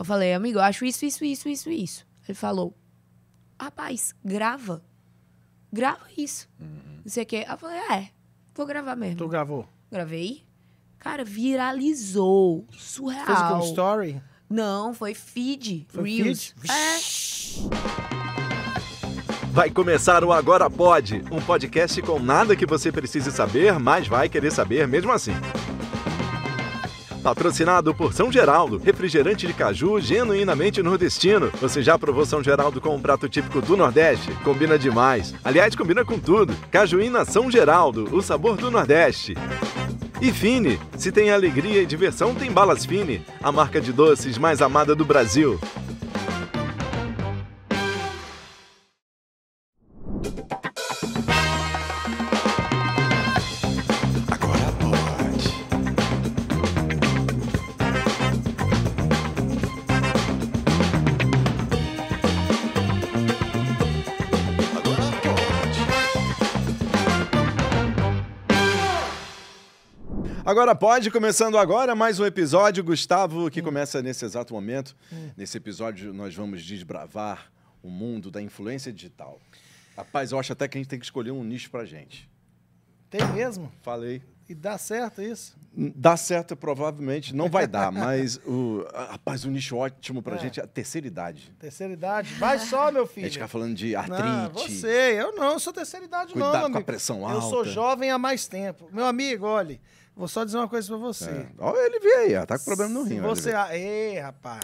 Eu falei, amigo, eu acho isso, isso, isso, isso, isso. Ele falou, rapaz, grava. Grava isso. Uhum. Não sei o quê. Eu falei, ah, é, vou gravar mesmo. Tu gravou? Gravei. Cara, viralizou. Surreal. Fez story? Não, foi feed. Foi Reels. Feed? É. Vai começar o Agora Pode, um podcast com nada que você precise saber, mas vai querer saber mesmo assim. Patrocinado por São Geraldo, refrigerante de caju genuinamente nordestino. Você já provou São Geraldo com um prato típico do Nordeste? Combina demais. Aliás, combina com tudo. Cajuína São Geraldo, o sabor do Nordeste. E Fini, se tem alegria e diversão, tem balas Fini, a marca de doces mais amada do Brasil. Agora pode, começando agora mais um episódio, Gustavo, que hum. começa nesse exato momento. Hum. Nesse episódio, nós vamos desbravar o mundo da influência digital. Rapaz, eu acho até que a gente tem que escolher um nicho pra gente. Tem mesmo? Falei. E dá certo isso? Dá certo, provavelmente. Não vai dar, mas o. Rapaz, um nicho ótimo pra É. gente é a terceira idade. Terceira idade? Vai só, meu filho. A gente fica falando de artrite. Não, você, eu não, eu sou terceira idade Cuidado não, com a pressão alta. Eu sou jovem há mais tempo. Meu amigo, olhe, Vou só dizer uma coisa pra você. É. Olha ele veio aí, ó. Tá com problema no rim. Você a... Ei, rapaz.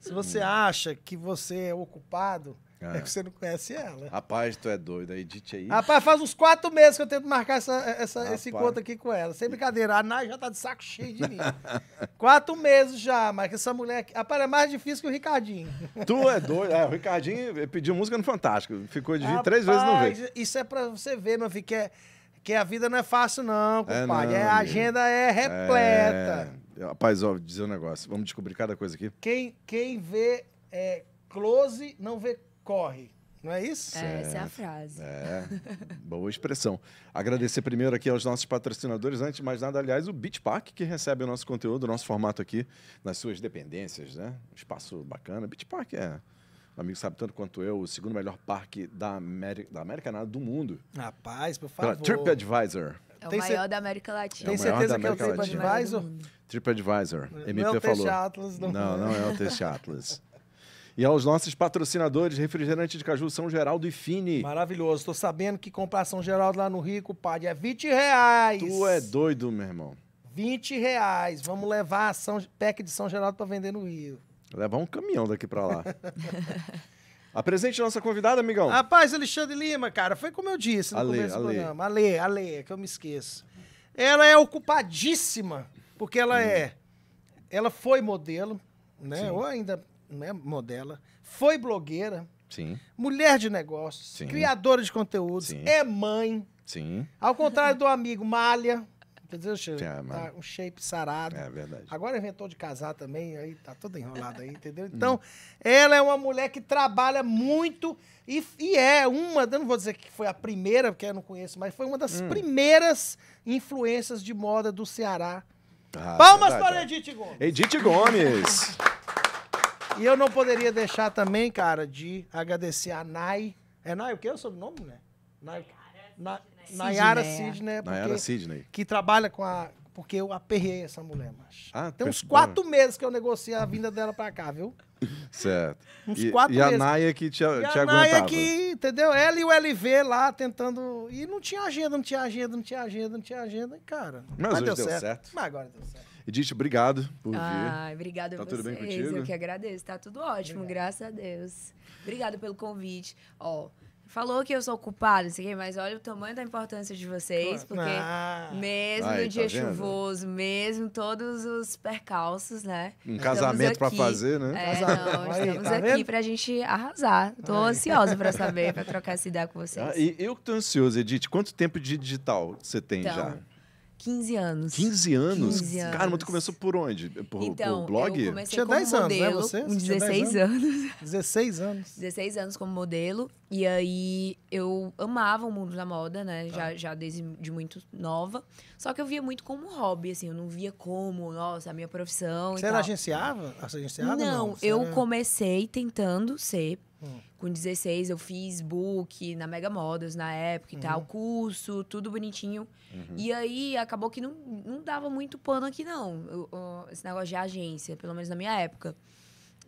Se você hum. acha que você é ocupado, é. é que você não conhece ela. Rapaz, tu é doido. A Edith aí. Rapaz, faz uns quatro meses que eu tento marcar essa, essa esse encontro aqui com ela. Sem brincadeira. A Nai já tá de saco cheio de mim. quatro meses já, mas essa mulher aqui. Rapaz, é mais difícil que o Ricardinho. Tu é doido. É, o Ricardinho pediu música no Fantástico. Ficou de vir três vezes no veio. Isso é pra você ver, meu filho, que é porque a vida não é fácil, não, é, compadre. É, não, a agenda é, é repleta. É... Rapaz, ó, dizer um negócio. Vamos descobrir cada coisa aqui. Quem, quem vê é, close não vê corre. Não é isso? É Essa é a frase. É, boa expressão. Agradecer primeiro aqui aos nossos patrocinadores. Antes de mais nada, aliás, o Beach Park, que recebe o nosso conteúdo, o nosso formato aqui nas suas dependências, né? Um espaço bacana. Beach Park é meu amigo sabe tanto quanto eu, o segundo melhor parque da América, da América nada, do mundo. Rapaz, por favor. TripAdvisor. É o Tem maior da América Latina. Tem é certeza que é o TripAdvisor? TripAdvisor. MP não é o falou. Atlas, não. não, não é o Teste Atlas. E aos nossos patrocinadores, refrigerante de caju São Geraldo e Fini. Maravilhoso. Estou sabendo que comprar São Geraldo lá no Rio, padre, é 20 reais. Tu é doido, meu irmão. 20 reais. Vamos levar a São... pack de São Geraldo para vender no Rio. Levar um caminhão daqui para lá. Apresente nossa convidada, amigão. Rapaz, Alexandre Lima, cara, foi como eu disse no Ale, começo Ale. do programa. Ale, Ale, que eu me esqueço. Ela é ocupadíssima, porque ela hum. é. Ela foi modelo, né? Sim. Ou ainda né, modela. Foi blogueira. Sim. Mulher de negócios. Sim. Criadora de conteúdos. Sim. É mãe. Sim. Ao contrário do amigo Malha, Entendeu, Tá um shape sarado. É verdade. Agora inventou de casar também, aí tá toda enrolada aí, entendeu? Hum. Então, ela é uma mulher que trabalha muito e, e é uma, eu não vou dizer que foi a primeira, porque eu não conheço, mas foi uma das hum. primeiras influências de moda do Ceará. Ah, Palmas verdade, para é. Edith Gomes. Edith Gomes. E eu não poderia deixar também, cara, de agradecer a Nai. É Nai o quê? É o sobrenome, né? Nai. É Nai. Assim, Nayara Sidney. É. Né? Nayara Sidney. Que trabalha com a... Porque eu aperrei essa mulher, mas ah, Tem uns quatro ah. meses que eu negociei a vinda dela pra cá, viu? Certo. Uns e, quatro e meses. E a Naya que te, e te a Naya que, entendeu? Ela e o LV lá tentando... E não tinha agenda, não tinha agenda, não tinha agenda, não tinha agenda. E, cara... Mas, mas deu, deu certo. certo. Mas agora deu certo. Edith, obrigado por ah, vir. Ah, obrigada tá vocês. Tudo bem contigo? Eu que agradeço. Tá tudo ótimo, Obrigado. graças a Deus. Obrigada pelo convite. Ó, falou que eu sou culpada, sei quê? mas olha o tamanho da importância de vocês, porque ah. mesmo Aí, no tá dia tá chuvoso, mesmo todos os percalços, né? Um casamento para fazer, né? É, não, Aí, tá estamos tá aqui vendo? pra gente arrasar. Tô Aí. ansiosa para saber, para trocar essa ideia com vocês. Ah, e eu que tô ansioso, Edith, quanto tempo de digital você tem então, já? 15 anos. 15 anos? 15 anos. Cara, mas tu começou por onde? Por, então, por blog? Eu comecei Tinha como 10 modelo, anos, né? Você? Com 16 anos. anos. 16 anos. 16 anos como modelo. E aí eu amava o mundo da moda, né? Tá. Já, já desde de muito nova. Só que eu via muito como hobby, assim. Eu não via como, nossa, a minha profissão. Você era agenciava? agenciava? Não, não? eu era... comecei tentando ser Hum. Com 16 eu fiz book na Mega Modas na época e uhum. tal, curso, tudo bonitinho. Uhum. E aí acabou que não, não dava muito pano aqui, não. esse negócio de agência, pelo menos na minha época.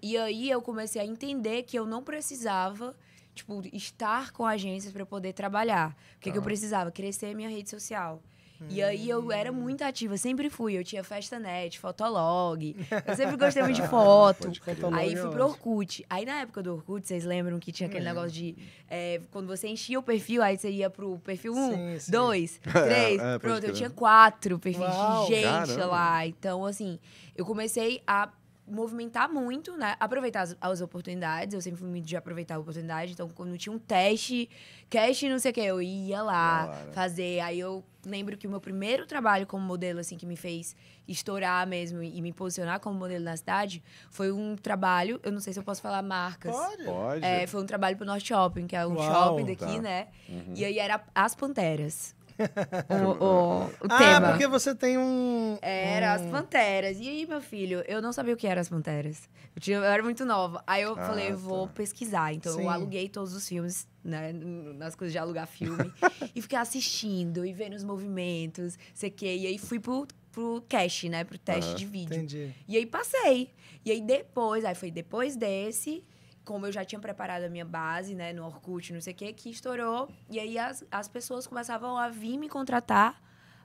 E aí eu comecei a entender que eu não precisava, tipo, estar com agências para poder trabalhar. O que, ah. que eu tá. precisava? Crescer minha rede social. Hum. E aí eu era hum. muito ativa, sempre fui. Eu tinha festa net, fotolog. Eu sempre gostei muito de foto. Ah, aí fui pro Orkut. Aí na época do Orkut, vocês lembram que tinha aquele hum. negócio de. É, quando você enchia o perfil, aí você ia pro perfil 1, 2, 3. Pronto, eu tinha quatro perfis Uau, de gente caramba. lá. Então, assim, eu comecei a movimentar muito, né? Aproveitar as, as, oportunidades. Eu sempre fui muito de aproveitar a oportunidade. Então, quando tinha um teste, cast, não sei o quê, eu ia lá fazer. Aí eu lembro que o meu primeiro trabalho como modelo, assim, que me fez estourar mesmo e me posicionar como modelo na cidade, foi um trabalho. Eu não sei se eu posso falar marcas. Pode. Pode. É, foi um trabalho pro North Shopping, que é um Uau, shopping tá. daqui, tá. né? Uhum. E aí era As Panteras. o, o, o ah, tema. Ah, porque você tem um... Era as panteras. E aí, meu filho, eu não sabia o que eram as panteras. Eu, tinha, eu era muito nova. Aí eu ah, falei, eu vou tá. pesquisar. Então, Sim. eu aluguei todos os filmes, né? Nas coisas de alugar filme. e fiquei assistindo e vendo os movimentos, sei que. E aí fui pro pro cast, né? Pro teste ah, de vídeo. Entendi. E aí passei. E aí depois, aí foi depois desse como eu já tinha preparado a minha base, né, no Orkut, não sei o quê, que estourou. E aí as, as pessoas começavam a vir me contratar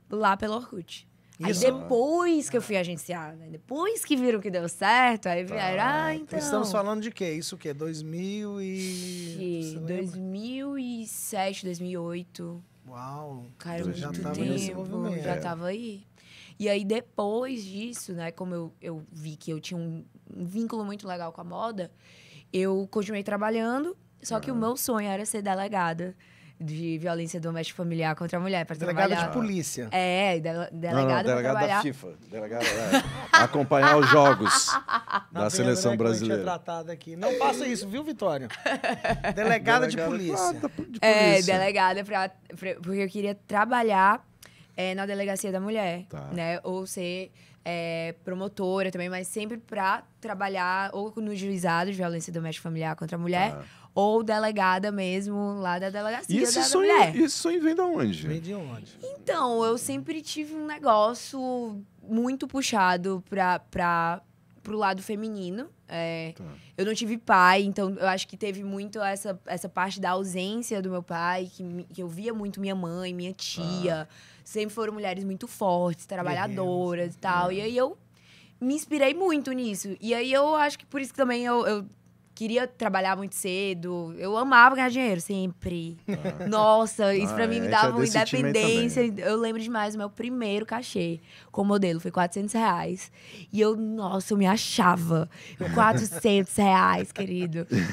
lá pelo Orkut. Isso. Aí depois que eu fui agenciada, depois que viram que deu certo, aí vieram, tá. ah, ah então, então... Estamos falando de quê? Isso o quê? 2000 e... 2007, 2008. Uau! Cara, muito já tava tempo, já é. tava aí. E aí depois disso, né, como eu, eu vi que eu tinha um vínculo muito legal com a moda, eu continuei trabalhando, só que o ah. meu sonho era ser delegada de violência doméstica familiar contra a mulher. Delegada trabalhar... de polícia. É, de, delegada delegado da FIFA. Delegada é. acompanhar os jogos da seleção é brasileira. Tratada aqui. Não passa isso, viu, Vitória? Delegada, delegada de, polícia. de é, polícia. É, delegada pra, pra porque eu queria trabalhar é, na delegacia da mulher, tá. né? Ou ser é, promotora também, mas sempre para trabalhar ou no juizado de violência doméstica familiar contra a mulher, ah. ou delegada mesmo, lá da delegacia esse da, sonho, mulher. E esse sonho vem de onde? Vem de onde? Então, eu sempre tive um negócio muito puxado para pro lado feminino. É, tá. Eu não tive pai, então eu acho que teve muito essa, essa parte da ausência do meu pai, que, que eu via muito minha mãe, minha tia. Ah sempre foram mulheres muito fortes, trabalhadoras e tal. Né? E aí eu me inspirei muito nisso. E aí eu acho que por isso que também eu, eu queria trabalhar muito cedo. Eu amava ganhar dinheiro, sempre. Ah. Nossa, isso ah, pra mim me é, dava é uma independência. Eu lembro demais, meu primeiro cachê com modelo foi 400 reais. E eu, nossa, eu me achava. 400 reais, querido. Muito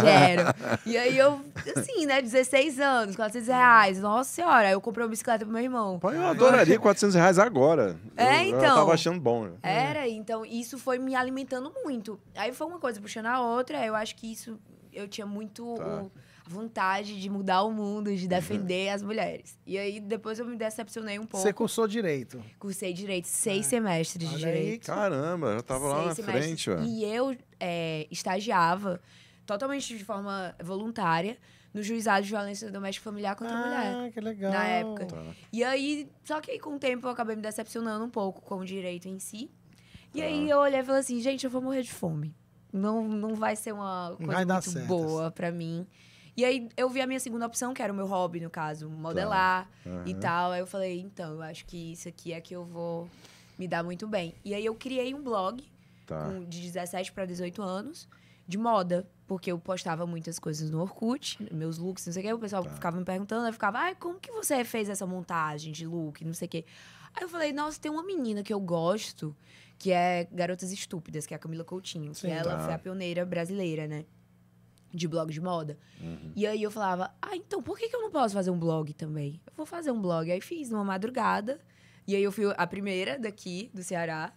dinheiro. E aí eu, assim, né, 16 anos, 400 reais. Nossa senhora, eu comprei uma bicicleta pro meu irmão. Pai, eu adoraria 400 reais agora. É, eu, então. Eu tava então. achando bom. Né? Era, então, isso foi me alimentando muito. Aí foi uma coisa puxando a outra eu acho que isso. Eu tinha muito tá. o, a vontade de mudar o mundo, de defender uhum. as mulheres. E aí depois eu me decepcionei um pouco. Você cursou direito? Cursei direito, seis é. semestres Olha de direito. Aí, caramba, eu tava seis lá na semestres. frente, ó. E eu é, estagiava totalmente de forma voluntária no juizado de violência doméstica familiar contra ah, a mulher. Ah, que legal. Na época. Tá. E aí, só que aí, com o tempo eu acabei me decepcionando um pouco com o direito em si. E tá. aí eu olhei e falei assim, gente, eu vou morrer de fome não, não vai ser uma coisa muito certo, boa para mim. E aí eu vi a minha segunda opção, que era o meu hobby, no caso, modelar tá. uhum. e tal. Aí eu falei, então, eu acho que isso aqui é que eu vou me dar muito bem. E aí eu criei um blog tá. com, de 17 para 18 anos de moda. Porque eu postava muitas coisas no Orkut, meus looks, não sei o quê. O pessoal tá. ficava me perguntando, eu ficava, ai, como que você fez essa montagem de look, não sei o quê. Aí eu falei, nossa, tem uma menina que eu gosto que é Garotas Estúpidas, que é a Camila Coutinho, Sim, que tá. ela foi a pioneira brasileira, né? De blog de moda. Uhum. E aí eu falava, ah, então por que, que eu não posso fazer um blog também? Eu vou fazer um blog. Aí fiz numa madrugada. E aí eu fui a primeira daqui, do Ceará.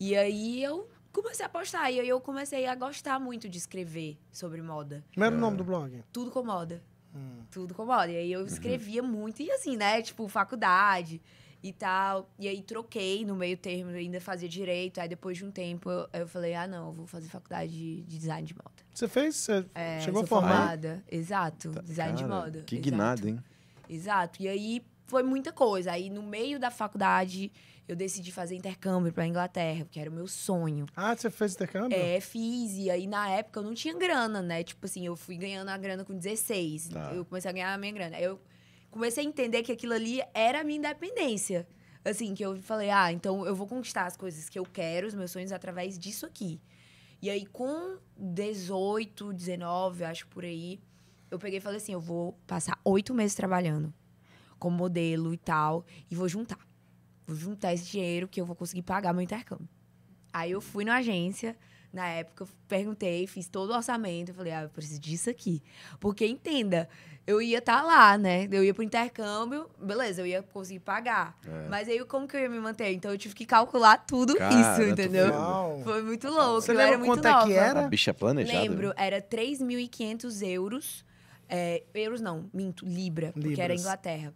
E aí eu comecei a postar. E aí eu comecei a gostar muito de escrever sobre moda. Como era o é. nome do blog? Tudo com moda. Hum. Tudo com moda. E aí eu uhum. escrevia uhum. muito. E assim, né? Tipo, faculdade e tal. E aí troquei no meio termo, ainda fazia direito. Aí depois de um tempo eu, eu falei, ah, não, eu vou fazer faculdade de, de design de moda. Você fez? Você é, chegou a formar? Formada. Exato, tá, design cara, de moda. Que guinada, hein? Exato. E aí foi muita coisa. Aí no meio da faculdade eu decidi fazer intercâmbio para Inglaterra, porque era o meu sonho. Ah, você fez intercâmbio? É, fiz. E aí na época eu não tinha grana, né? Tipo assim, eu fui ganhando a grana com 16. Tá. Eu comecei a ganhar a minha grana. Aí eu comecei a entender que aquilo ali era a minha independência. Assim, que eu falei, ah, então eu vou conquistar as coisas que eu quero, os meus sonhos, através disso aqui. E aí, com 18, 19, acho por aí, eu peguei e falei assim: eu vou passar oito meses trabalhando como modelo e tal, e vou juntar. Vou juntar esse dinheiro que eu vou conseguir pagar meu intercâmbio. Aí eu fui na agência, na época, perguntei, fiz todo o orçamento, eu falei, ah, eu preciso disso aqui. Porque entenda, eu ia estar tá lá, né? Eu ia pro intercâmbio, beleza, eu ia conseguir pagar. É. Mas aí como que eu ia me manter? Então eu tive que calcular tudo Cara, isso, entendeu? Foi muito louco. Você eu lembra era muito quanto é nova. que era? A bicha é planejada. Lembro, era 3.500 euros. É, euros não, minto, libra, Libras. porque era Inglaterra.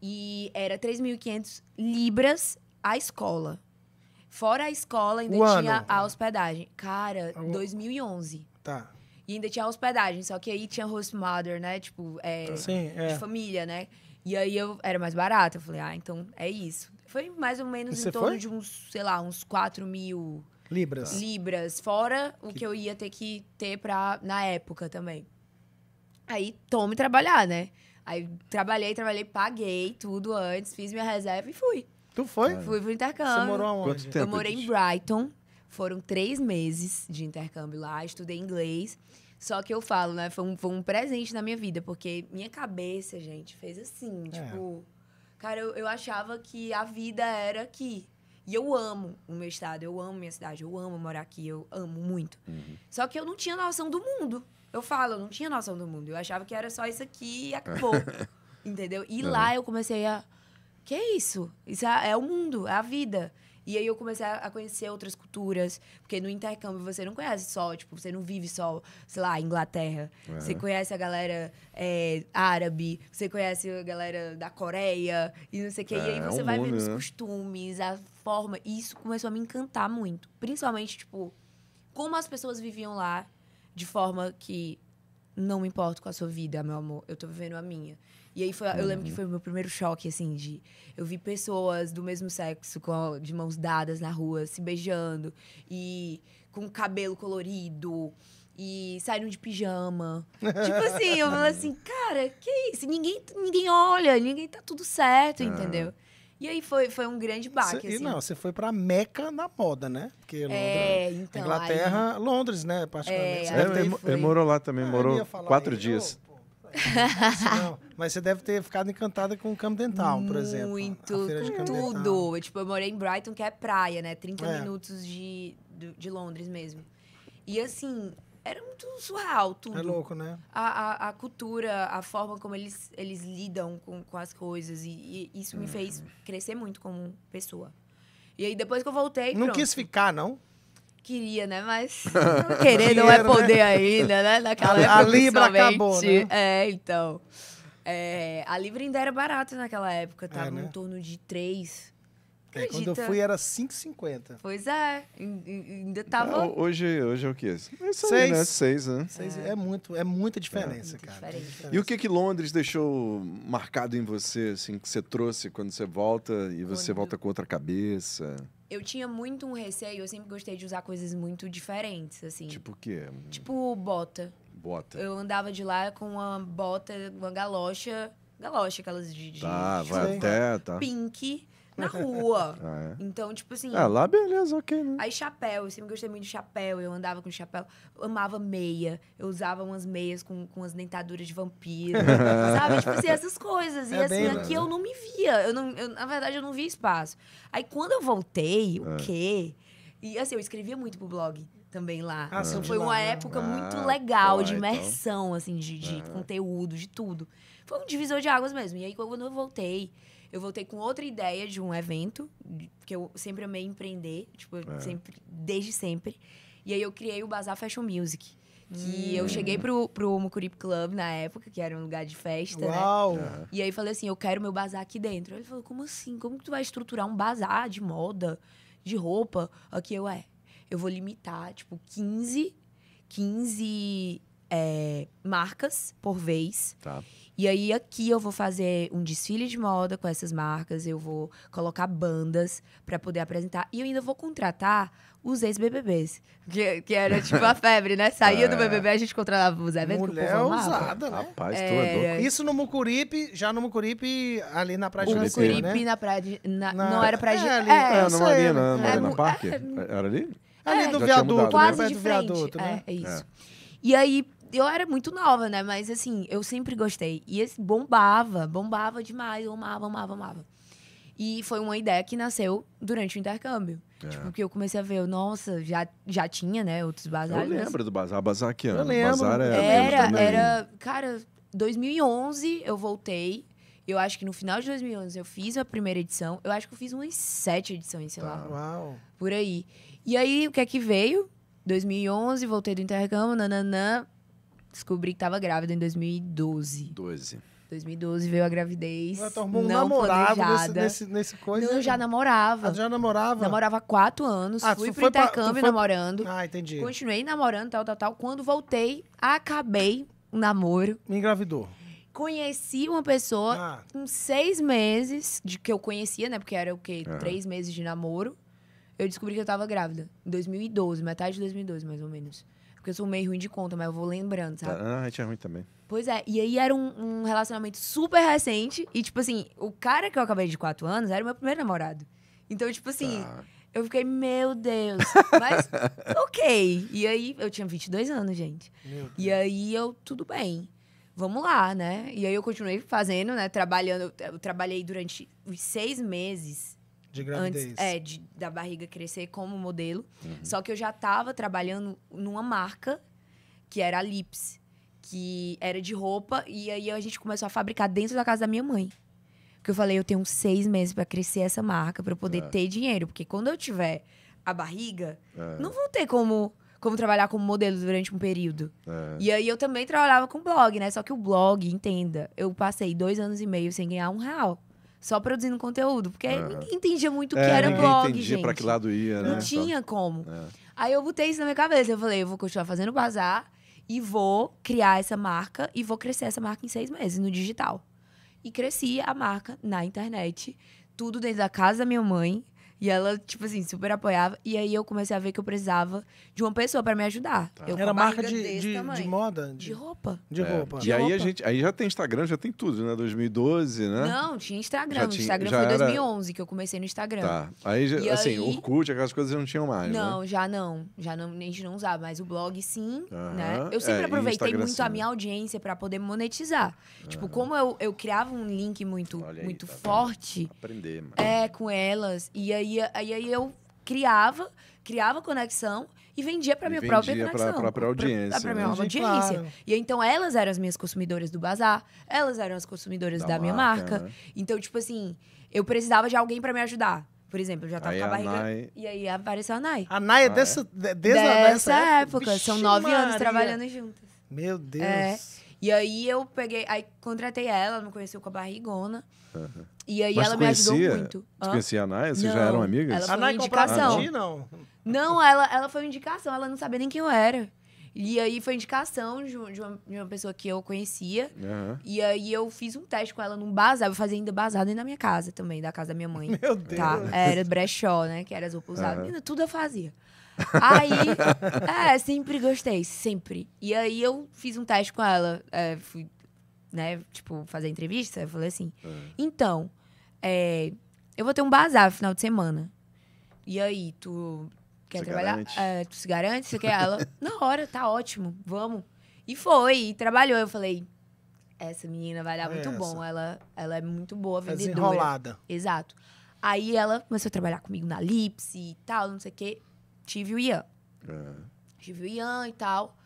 E era 3.500 libras a escola. Fora a escola, ainda o tinha ano. a hospedagem. Cara, o... 2011. Tá ainda tinha hospedagem, só que aí tinha host mother, né? Tipo, é, é. Sim, de é. família, né? E aí eu era mais barato. Eu falei, ah, então é isso. Foi mais ou menos em torno foi? de uns, sei lá, uns 4 mil libras. Tá. Libras, fora o que... que eu ia ter que ter pra, na época também. Aí tome trabalhar, né? Aí trabalhei, trabalhei, paguei tudo antes, fiz minha reserva e fui. Tu foi? Fui pro intercâmbio. Você morou aonde? Quanto tempo? Eu morei em Brighton. Foram três meses de intercâmbio lá, estudei inglês. Só que eu falo, né? Foi um, foi um presente na minha vida, porque minha cabeça, gente, fez assim, é. tipo. Cara, eu, eu achava que a vida era aqui. E eu amo o meu estado, eu amo minha cidade, eu amo morar aqui, eu amo muito. Uhum. Só que eu não tinha noção do mundo. Eu falo, eu não tinha noção do mundo. Eu achava que era só isso aqui e acabou. entendeu? E uhum. lá eu comecei a. Que é isso? Isso é, é o mundo, é a vida. E aí eu comecei a conhecer outras culturas, porque no intercâmbio você não conhece só, tipo, você não vive só, sei lá, Inglaterra. Você conhece a galera é, árabe, você conhece a galera da Coreia e não sei o quê. É, e aí é, você é um vai mundo, vendo né? os costumes, a forma. E isso começou a me encantar muito. Principalmente, tipo, como as pessoas viviam lá de forma que não me importo com a sua vida, meu amor, eu tô vivendo a minha. E aí foi, eu lembro que uhum. foi o meu primeiro choque, assim, de eu vi pessoas do mesmo sexo com, de mãos dadas na rua, se beijando, e com cabelo colorido. E saíram de pijama. tipo assim, eu falo assim, cara, que isso? Ninguém, ninguém olha, ninguém tá tudo certo, é. entendeu? E aí foi, foi um grande baque, cê, assim. E não, você foi pra Meca na moda, né? Porque é, Londres, é, então, Inglaterra, aí... Londres, né? Particularmente. É, é, ele, ele morou lá também, ah, morou quatro aí, dias. Eu, não, mas você deve ter ficado encantada com o Campo Dental, por exemplo. Muito, tudo. Eu, tipo, eu morei em Brighton, que é praia, né? 30 é. minutos de, de, Londres mesmo. E assim, era muito surreal tudo. É louco, né? A, a, a, cultura, a forma como eles, eles lidam com, com as coisas. E, e isso me hum. fez crescer muito como pessoa. E aí, depois que eu voltei. Não pronto. quis ficar, não? Queria, né? Mas querer não é né? poder né? ainda, né? Naquela época. A Libra acabou, né? É, então. É, a Libra ainda era barata naquela época, tava é, né? em torno de 3. É, quando eu fui era 5,50. Pois é, ainda tava. Ah, hoje, hoje é o que? É isso né? Seis. né? Seis, né? Seis, é. é. muito, é muita é. diferença, é. cara. Diferença. E o que que Londres deixou marcado em você, assim, que você trouxe quando você volta e você volta com outra cabeça? eu tinha muito um receio, eu sempre gostei de usar coisas muito diferentes, assim. Tipo o quê? Tipo bota. Bota. Eu andava de lá com uma bota, uma galocha. Galocha, aquelas de. de tá, vai até, tá. Pink na rua. ah, é? Então, tipo assim. Ah, lá beleza, ok, né? Aí chapéu, eu sempre gostei muito de chapéu, eu andava com chapéu, amava meia, eu usava umas meias com, com as dentaduras de vampiro, sabe? Tipo assim, essas coisas. É e assim, bem, aqui né? eu não me via, eu não, eu, na verdade eu não via espaço. Aí quando eu voltei, o ah. quê? E assim, eu escrevia muito pro blog também lá. Ah, então, foi uma né? época ah, muito legal pô, de então. imersão, então. assim, de, de ah. conteúdo, de tudo. Foi um divisor de águas mesmo. E aí, quando eu voltei, eu voltei com outra ideia de um evento, porque eu sempre amei empreender, tipo, é. sempre, desde sempre. E aí eu criei o Bazar Fashion Music. Que hum. eu cheguei pro, pro Mucuripe Club na época, que era um lugar de festa, né? Uau. né? E aí falei assim, eu quero meu bazar aqui dentro. Ele falou, como assim? Como que tu vai estruturar um bazar de moda, de roupa? Aqui eu, é, eu vou limitar, tipo, 15, 15 é, marcas por vez. Tá. E aí aqui eu vou fazer um desfile de moda com essas marcas, eu vou colocar bandas para poder apresentar e eu ainda vou contratar os ex-BBBs, que, que era tipo a febre, né? Saía é. do BBB, a gente contratava os eventos Mulher que usada, né? Rapaz, tu é, é, é... Isso no Mucuripe, já no Mucuripe, ali na Praia o de Mucuripe, né? na Praia de... Na, na... Não era Praia de... É, ali, é, é, não, ali, na, na, é, na Parque? É, era ali? Ali né? do viaduto, né? Quase de frente, viaduto, né? É, isso. E aí, eu era muito nova, né? Mas assim, eu sempre gostei. E esse bombava, bombava demais, eu amava, amava, amava. E foi uma ideia que nasceu durante o intercâmbio. É. Tipo, que eu comecei a ver, nossa, já, já tinha, né, outros bazares. Eu lembro do bazar, bazar que ano? Eu lembro. Bazar é era, era, era, cara, 2011 eu voltei. Eu acho que no final de 2011 eu fiz a primeira edição. Eu acho que eu fiz umas sete edições, sei tá. lá. Uau. Por aí. E aí, o que é que veio? 2011, voltei do intercâmbio, nananã descobri que tava grávida em 2012. 12. 2012 veio a gravidez. Ela tomou um não namorado nesse, nesse, nesse, coisa. Não, eu né? já namorava. Ah, já namorava? Namorava há quatro anos. Ah, fui pro intercâmbio foi... namorando. Ah, entendi. Continuei namorando, tal, tal, tal. Quando voltei, acabei o namoro. Me engravidou. Conheci uma pessoa ah. com seis meses, de que eu conhecia, né? Porque era o quê? É. Três meses de namoro. Eu descobri que eu tava grávida. Em 2012, metade de 2012, mais ou menos. Porque eu sou meio ruim de conta, mas eu vou lembrando, sabe? Tá. Ah, a gente é ruim também. Pois é, e aí era um, um relacionamento super recente. E, tipo assim, o cara que eu acabei de quatro anos era o meu primeiro namorado. Então, tipo assim, tá. eu fiquei, meu Deus. Mas, ok. E aí, eu tinha 22 anos, gente. E aí, eu, tudo bem. Vamos lá, né? E aí, eu continuei fazendo, né? Trabalhando. Eu trabalhei durante os seis meses de gravidez. Antes, é, de, da barriga crescer como modelo. Uhum. Só que eu já estava trabalhando numa marca que era a Lips, que era de roupa. E aí a gente começou a fabricar dentro da casa da minha mãe. Porque eu falei, eu tenho seis meses para crescer essa marca, para eu poder é. ter dinheiro. Porque quando eu tiver a barriga, é. não vão ter como como trabalhar como modelo durante um período. É. E aí eu também trabalhava com blog, né? Só que o blog, entenda, eu passei dois anos e meio sem ganhar um real só produzindo conteúdo, porque é. ninguém entendia muito o que é, era blog, entendia gente. Pra que lado ia, né? Não tinha como. É. Aí eu botei isso na minha cabeça. Eu falei, eu vou continuar fazendo bazar e vou criar essa marca e vou crescer essa marca em seis meses no digital. E cresci a marca na internet, tudo dentro da casa da minha mãe. E ela, tipo assim, super apoiava. E aí eu comecei a ver que eu precisava de uma pessoa para me ajudar. Tá. Eu, Era marca de, de, de, moda? De, de roupa. De é, roupa. E de aí roupa. a gente, aí já tem Instagram, já tem tudo, né? 2012, né? Não, tinha Instagram. tinha, Instagram foi era... 2011 que eu comecei no Instagram. Tá. Aí, já, assim, aí... Orkut, aquelas coisas não tinham mais, né? Não, né? já não. Já não, a gente não usava, mas o blog sim, uh -huh. né? Eu sempre é, aproveitei muito sim. a minha audiência para poder monetizar. Uh -huh. Tipo, como eu, eu criava um link muito, aí, muito tá forte... Aprender, mano. É, com elas. E aí e, aí eu criava, criava conexão e vendia para minha própria conexão. para a própria audiência. Para minha né? audiência. Claro. E então elas eram as minhas consumidoras do bazar, elas eram as consumidoras da, da minha marca. Né? Então, tipo assim, eu precisava de alguém para me ajudar. Por exemplo, eu já tava aí com a barriga. Nai... E aí apareceu a Nai. A Nai é ah, dessa, é? de, dessa, dessa época. época. São nove Maria. anos trabalhando juntas. Meu é. Deus. É. E aí eu peguei, aí contratei ela, ela me conheceu com a barrigona. Uhum. E aí Mas ela me ajudou muito. Você conhecia a Naya? Vocês não, já eram amigas? a Naya indicação. Ti, não. não, ela, ela foi uma indicação, ela não sabia nem quem eu era. E aí foi indicação de, uma, de uma pessoa que eu conhecia. Uhum. E aí eu fiz um teste com ela num bazar. Eu fazia ainda bazar dentro da minha casa também, da casa da minha mãe. Meu Deus! Tá? Era brechó, né? Que era as roupas usadas. Uhum. Tudo eu fazia. Aí, é, sempre gostei, sempre. E aí eu fiz um teste com ela. É, fui né, tipo, fazer entrevista, eu falei assim: é. então, é, eu vou ter um bazar no final de semana. E aí, tu quer se trabalhar? É, tu se garante? Você quer? Ela, na hora, tá ótimo, vamos. E foi, e trabalhou. Eu falei: essa menina vai dar muito é essa. bom, ela, ela é muito boa, vendedora. É desenrolada. Exato. Aí ela começou a trabalhar comigo na Lipse e tal, não sei o quê. Tive o Ian. É. Tive o Ian e tal.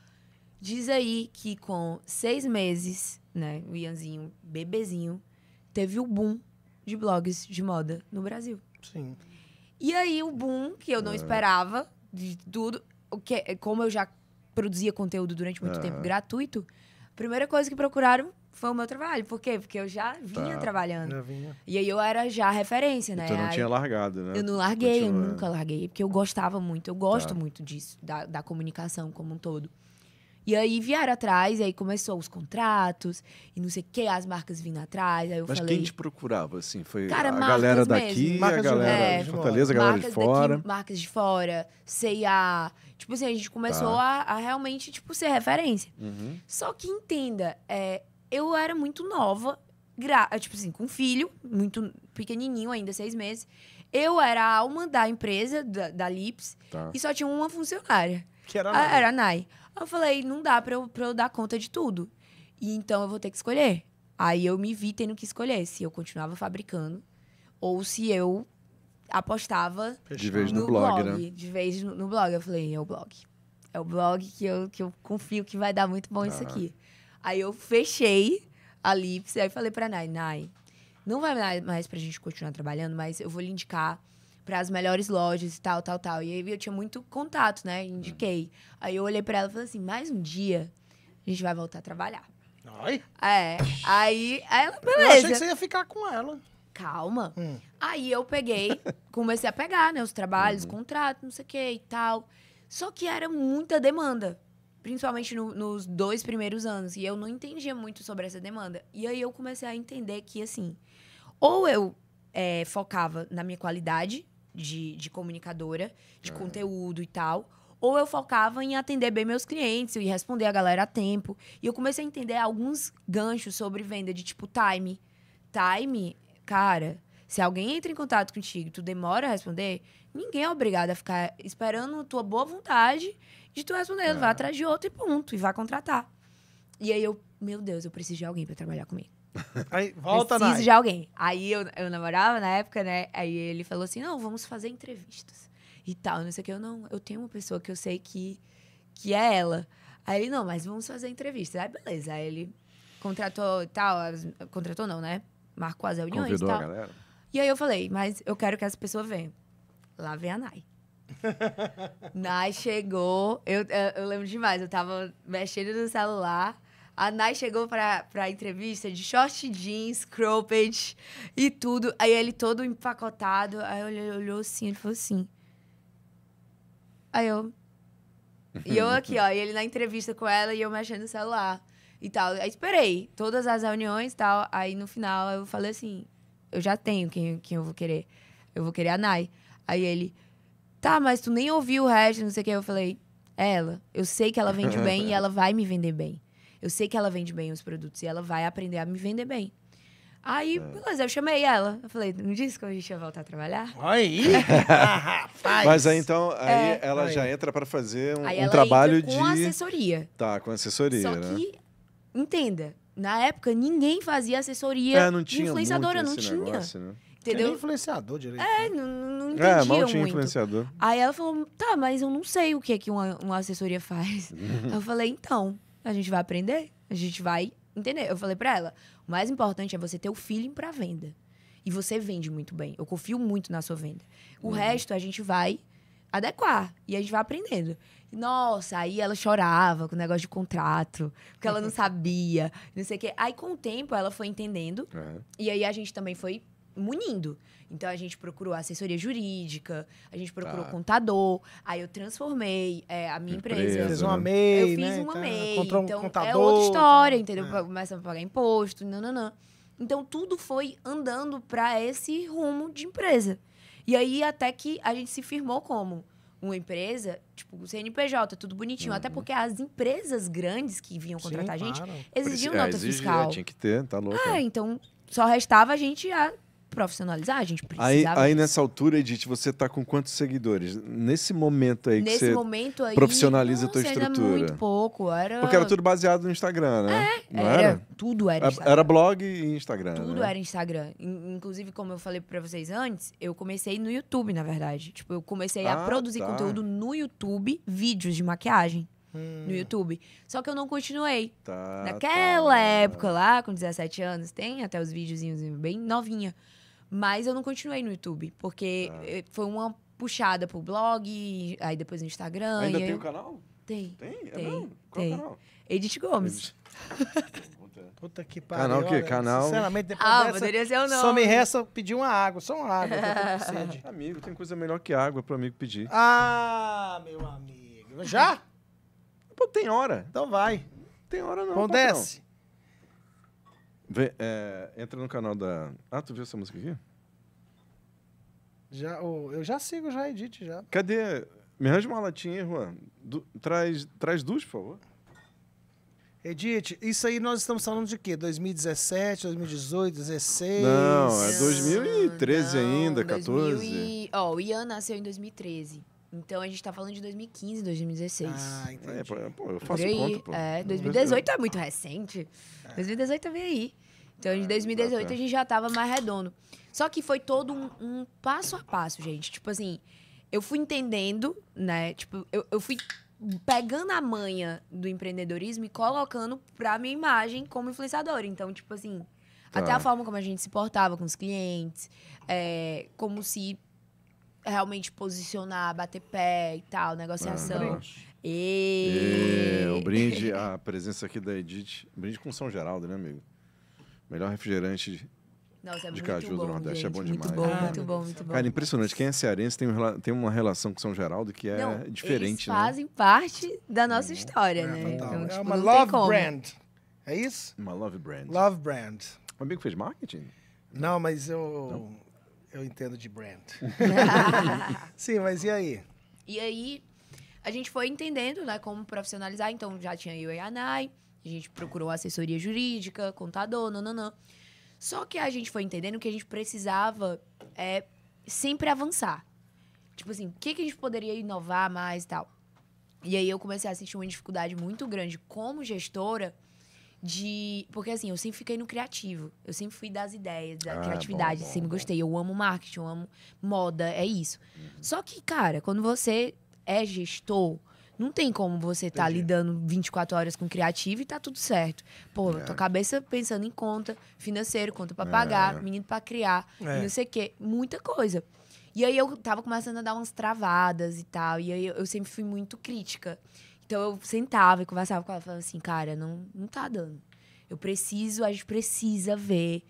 Diz aí que com seis meses né? O Ianzinho, bebezinho, teve o boom de blogs de moda no Brasil. Sim. E aí o boom, que eu não é. esperava, de tudo, o que, como eu já produzia conteúdo durante muito é. tempo gratuito, a primeira coisa que procuraram foi o meu trabalho. Por quê? Porque eu já vinha tá. trabalhando. Já vinha. E aí eu era já referência, né? Então não tinha largado, né? Eu não larguei, Continua. eu nunca larguei, porque eu gostava muito, eu gosto tá. muito disso, da, da comunicação como um todo. E aí vieram atrás, e aí começou os contratos, e não sei o que, as marcas vindo atrás. Aí eu Mas falei, quem te procurava, assim? Foi cara, a galera daqui, a galera é, de Fortaleza, a galera de fora. Daqui, marcas de fora, a Tipo assim, a gente começou tá. a, a, realmente, tipo, ser referência. Uhum. Só que entenda, é, eu era muito nova, gra... É, tipo assim, com filho, muito pequenininho ainda, seis meses. Eu era a alma da empresa, da, da Lips, tá. e só tinha uma funcionária. Que era a Nai. Era a Nai. Eu falei, não dá pra eu, pra eu dar conta de tudo. E então eu vou ter que escolher. Aí eu me vi tendo que escolher se eu continuava fabricando ou se eu apostava de vez no, no blog, né? blog, né? De vez no, no, blog. Eu falei, é o blog. É o blog que eu, que eu confio que vai dar muito bom ah. isso aqui. Aí eu fechei a Lips e aí falei pra Nai, Nai, não vai mais pra gente continuar trabalhando, mas eu vou lhe indicar para as melhores lojas e tal, tal, tal. E aí eu tinha muito contato, né? Indiquei. Aí eu olhei para ela e falei assim: mais um dia a gente vai voltar a trabalhar. Ai? É. Aí ela, beleza. Eu achei que você ia ficar com ela. Calma. Hum. Aí eu peguei, comecei a pegar, né? Os trabalhos, uhum. contrato, não sei o que e tal. Só que era muita demanda. Principalmente no, nos dois primeiros anos. E eu não entendia muito sobre essa demanda. E aí eu comecei a entender que, assim, ou eu é, focava na minha qualidade, de, de comunicadora, de é. conteúdo e tal. Ou eu focava em atender bem meus clientes e responder a galera a tempo. E eu comecei a entender alguns ganchos sobre venda de tipo time. Time, cara, se alguém entra em contato contigo e tu demora a responder, ninguém é obrigado a ficar esperando tua boa vontade de tu responder. É. Vai atrás de outro e ponto. E vai contratar. E aí eu, meu Deus, eu preciso de alguém para trabalhar comigo. Aí, volta Preciso de alguém. Aí eu, eu namorava na época, né? Aí ele falou assim: não, vamos fazer entrevistas e tal. Não sei o que. Eu não, eu tenho uma pessoa que eu sei que, que é ela. Aí ele, não, mas vamos fazer entrevistas. Aí beleza. Aí ele contratou e tal. As, contratou não, né? Marcou as reuniões Convidou e tal. A galera. E aí eu falei, mas eu quero que essa pessoa venha. Lá vem a Nai. Nai chegou, eu, eu, eu, lembro demais, eu tava mexendo no celular. A Nai chegou pra, pra entrevista de short jeans, cropped e tudo. Aí ele todo empacotado. Aí ele olhou assim, ele falou assim. Aí eu. E eu aqui, ó. E ele na entrevista com ela e eu mexendo no celular e tal. Aí esperei todas as reuniões e tal. Aí no final eu falei assim: eu já tenho quem, quem eu vou querer. Eu vou querer a Nai. Aí ele, tá, mas tu nem ouviu o resto, não sei o que. Eu falei: é ela. Eu sei que ela vende bem e ela vai me vender bem. Eu sei que ela vende bem os produtos e ela vai aprender a me vender bem. Aí, é. beleza, eu chamei ela. Eu falei, não disse que a gente ia voltar a trabalhar? Aí! Ah, rapaz! Mas aí então, é. aí é, ela aí. já entra para fazer um, aí ela trabalho entra com de. Com assessoria. Tá, com assessoria. Só né? que, entenda, na época ninguém fazia assessoria é, não tinha de influenciadora, não tinha. Negócio, né? Entendeu? Tinha influenciador direito. É, né? não, não é, entendia é, mal tinha muito. influenciador. Aí ela falou, tá, mas eu não sei o que é que uma, uma assessoria faz. eu falei, então, a gente vai aprender, a gente vai entender. Eu falei para ela, o mais importante é você ter o feeling para venda. E você vende muito bem. Eu confio muito na sua venda. O uhum. resto a gente vai adequar e a gente vai aprendendo. Nossa, aí ela chorava com o negócio de contrato, porque ela não sabia, não sei o quê. Aí com o tempo ela foi entendendo. Uhum. E aí a gente também foi munindo. Então a gente procurou assessoria jurídica, a gente procurou tá. contador, aí eu transformei é, a minha empresa. empresa fez uma né? MEI, Eu né, fiz né? uma então, um contador, é outra história, tá. entendeu? É. Começamos a pagar imposto, nananã. Então tudo foi andando para esse rumo de empresa. E aí até que a gente se firmou como uma empresa, tipo, o CNPJ, tudo bonitinho. Até uhum. porque as empresas grandes que vinham contratar Sim, a gente claro. exigiam Preci... nota é, exigia, fiscal. Tinha que ter, tá louco. Ah, é. então só restava a gente a profissionalizar, a gente precisava. Aí, aí nessa altura, Edith, você está com quantos seguidores? Nesse momento aí Nesse que você momento aí, profissionaliza nossa, a tua é estrutura. Era muito pouco. Era... Porque era tudo baseado no Instagram, né? É, era, é, era, Tudo era Instagram. Era blog e Instagram. Tudo né? era Instagram. Inclusive, como eu falei para vocês antes, eu comecei no YouTube, na verdade. Tipo, eu comecei ah, a produzir tá. conteúdo no YouTube, vídeos de maquiagem no hum. YouTube. Só que eu não continuei. Tá, Naquela tá. época lá, com 17 anos, tem até os videozinhos bem novinha. Mas eu não continuei no YouTube, porque tá. eh, foi uma puxada pro blog, aí depois no Instagram. Ainda tem o canal? Tem. Tem? É tem, Qual tem. canal? Edith Gomes. Edith. Puta que pariu. Canal o quê? Canal. Sinceramente, depois ah, dessa, poderia ser ou não. Só me resta pedir uma água, só uma água. Que amigo, tem coisa melhor que água pro amigo pedir. Ah, meu amigo. Já? Pô, tem hora. Então vai. Tem hora não. Acontece. Vê, é, entra no canal da. Ah, tu viu essa música aqui? Já, oh, eu já sigo já, Edith, já. Cadê? Me arranja uma latinha, Juan. Du... traz, traz duas, por favor. Edith, isso aí nós estamos falando de quê? 2017, 2018, 2016? Não, é 2013 não, ainda, 14. E... oh, o Ian nasceu em 2013. Então a gente tá falando de 2015, 2016. Ah, entendi. É, pô, eu faço aí, conta, pô. É, 2018 é muito recente. É. 2018 vem é aí. Então, em é, 2018, a gente já estava mais redondo. Só que foi todo um, um, passo a passo, gente. Tipo assim, eu fui entendendo, né? Tipo, eu, eu fui pegando a manha do empreendedorismo e colocando pra minha imagem como influenciadora. Então, tipo assim, tá. até a forma como a gente se portava com os clientes, é, como se realmente posicionar, bater pé e tal, negociação. Ah, e... E... É, o brinde, a presença aqui da Edith. Brinde com São Geraldo, né, amigo? Melhor refrigerante de, Nossa, é de caju bom, do Nordeste. É gente, é bom demais. Ah, muito bom, cara. muito bom, muito bom. Cara, impressionante. Quem é cearense tem, um, tem uma relação com São Geraldo que é não, diferente. Eles né? fazem né? parte da nossa história, é, né? Então, é tipo, uma love brand. É isso? Uma love brand. Love brand. O amigo fez marketing? Não, mas eu, eu entendo de brand. Sim, mas e aí? E aí, a gente foi entendendo, né, como profissionalizar. Então, já tinha eu e a Nai. A gente procurou assessoria jurídica, contador, nananã. Só que a gente foi entendendo que a gente precisava é, sempre avançar. Tipo assim, o que, que a gente poderia inovar mais e tal. E aí eu comecei a sentir uma dificuldade muito grande como gestora de. Porque assim, eu sempre fiquei no criativo. Eu sempre fui das ideias, da ah, criatividade. Bom, bom, sempre gostei. Eu amo marketing, eu amo moda, é isso. Uhum. Só que, cara, quando você é gestor, não tem como você estar tá lidando 24 horas com criativo e tá tudo certo. Pô, é. tua cabeça pensando em conta, financeiro, conta para é. pagar, é. menino para criar, é. não sei o quê, muita coisa. E aí eu tava começando a dar umas travadas e tal, e aí eu sempre fui muito crítica. Então eu sentava e conversava com ela, falava assim, cara, não, não tá dando. Eu preciso, a gente precisa ver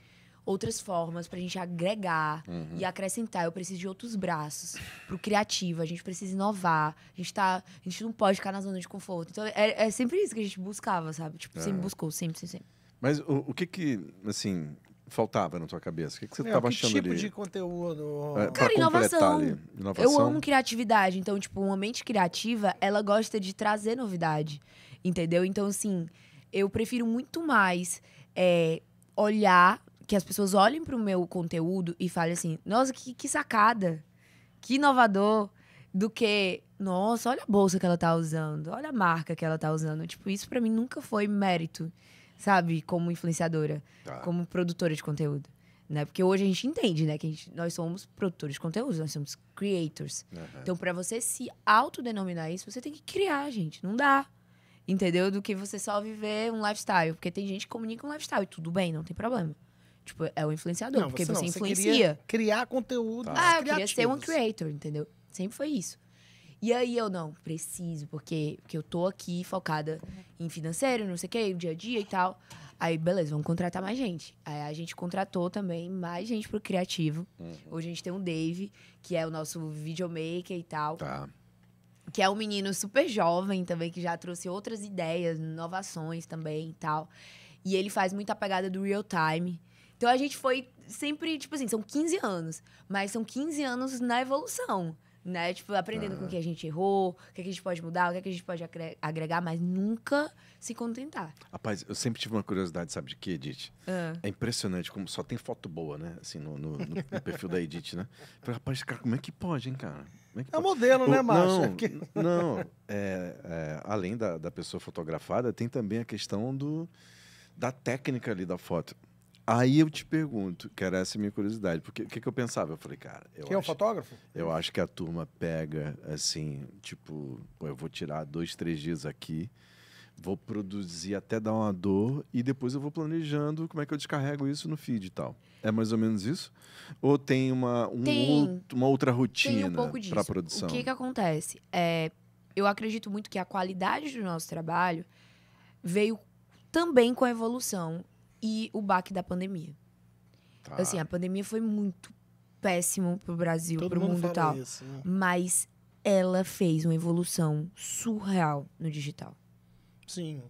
outras formas para a gente agregar uhum. e acrescentar. Eu preciso de outros braços pro criativo, a gente precisa inovar. A gente, tá, a gente não pode ficar na zona de conforto. Então, é, é sempre isso que a gente buscava, sabe? Tipo, é. sempre buscou, sempre, sempre, sempre. Mas o, o que que, assim, faltava na tua cabeça? O que, que você estava é, achando tipo ali? Que tipo de conteúdo? É, Cara, inovação. inovação. Eu amo criatividade. Então, tipo, uma mente criativa, ela gosta de trazer novidade. Entendeu? Então, assim, eu prefiro muito mais é, olhar que as pessoas olhem para o meu conteúdo e falem assim: nossa, que, que sacada, que inovador, do que, nossa, olha a bolsa que ela tá usando, olha a marca que ela tá usando. Tipo, isso para mim nunca foi mérito, sabe? Como influenciadora, tá. como produtora de conteúdo. Né? Porque hoje a gente entende, né? Que gente, nós somos produtores de conteúdo, nós somos creators. Uhum. Então, para você se autodenominar isso, você tem que criar, gente. Não dá. Entendeu? Do que você só viver um lifestyle. Porque tem gente que comunica um lifestyle e tudo bem, não tem problema. Tipo, é o influenciador, não, porque você, não, você influencia. criar conteúdo. Tá. Ah, eu tá. criativos. queria ser um creator, entendeu? Sempre foi isso. E aí eu não, preciso, porque, porque eu tô aqui focada em financeiro, não sei o quê, dia a dia e tal. Aí, beleza, vamos contratar mais gente. Aí a gente contratou também mais gente pro criativo. Uhum. Hoje a gente tem um Dave, que é o nosso videomaker e tal. Tá. Que é um menino super jovem também, que já trouxe outras ideias, inovações também e tal. E ele faz muita pegada do real time. Então a gente foi sempre, tipo assim, são 15 anos, mas são 15 anos na evolução. Né? Tipo, aprendendo ah. com o que a gente errou, o que a gente pode mudar, o que a gente pode agregar, mas nunca se contentar. Rapaz, eu sempre tive uma curiosidade, sabe de quê, Edith? Ah. É impressionante como só tem foto boa, né? Assim, no, no, no perfil da Edith, né? Falei, rapaz, cara, como é que pode, hein, cara? É, é modelo, né, o, né, Márcio? Não, é não é, é, além da, da pessoa fotografada, tem também a questão do, da técnica ali da foto. Aí eu te pergunto, que era essa minha curiosidade, porque o que, que eu pensava? Eu falei, cara. Eu Quem acho, é o fotógrafo? Eu acho que a turma pega, assim, tipo, pô, eu vou tirar dois, três dias aqui, vou produzir até dar uma dor e depois eu vou planejando como é que eu descarrego isso no feed e tal. É mais ou menos isso? Ou tem uma, um tem, outro, uma outra rotina um para produção? O que, que acontece? É, eu acredito muito que a qualidade do nosso trabalho veio também com a evolução e o baque da pandemia. Tá. Assim, a pandemia foi muito péssimo pro Brasil, Todo pro mundo e tal. Isso, né? Mas ela fez uma evolução surreal no digital. Sim.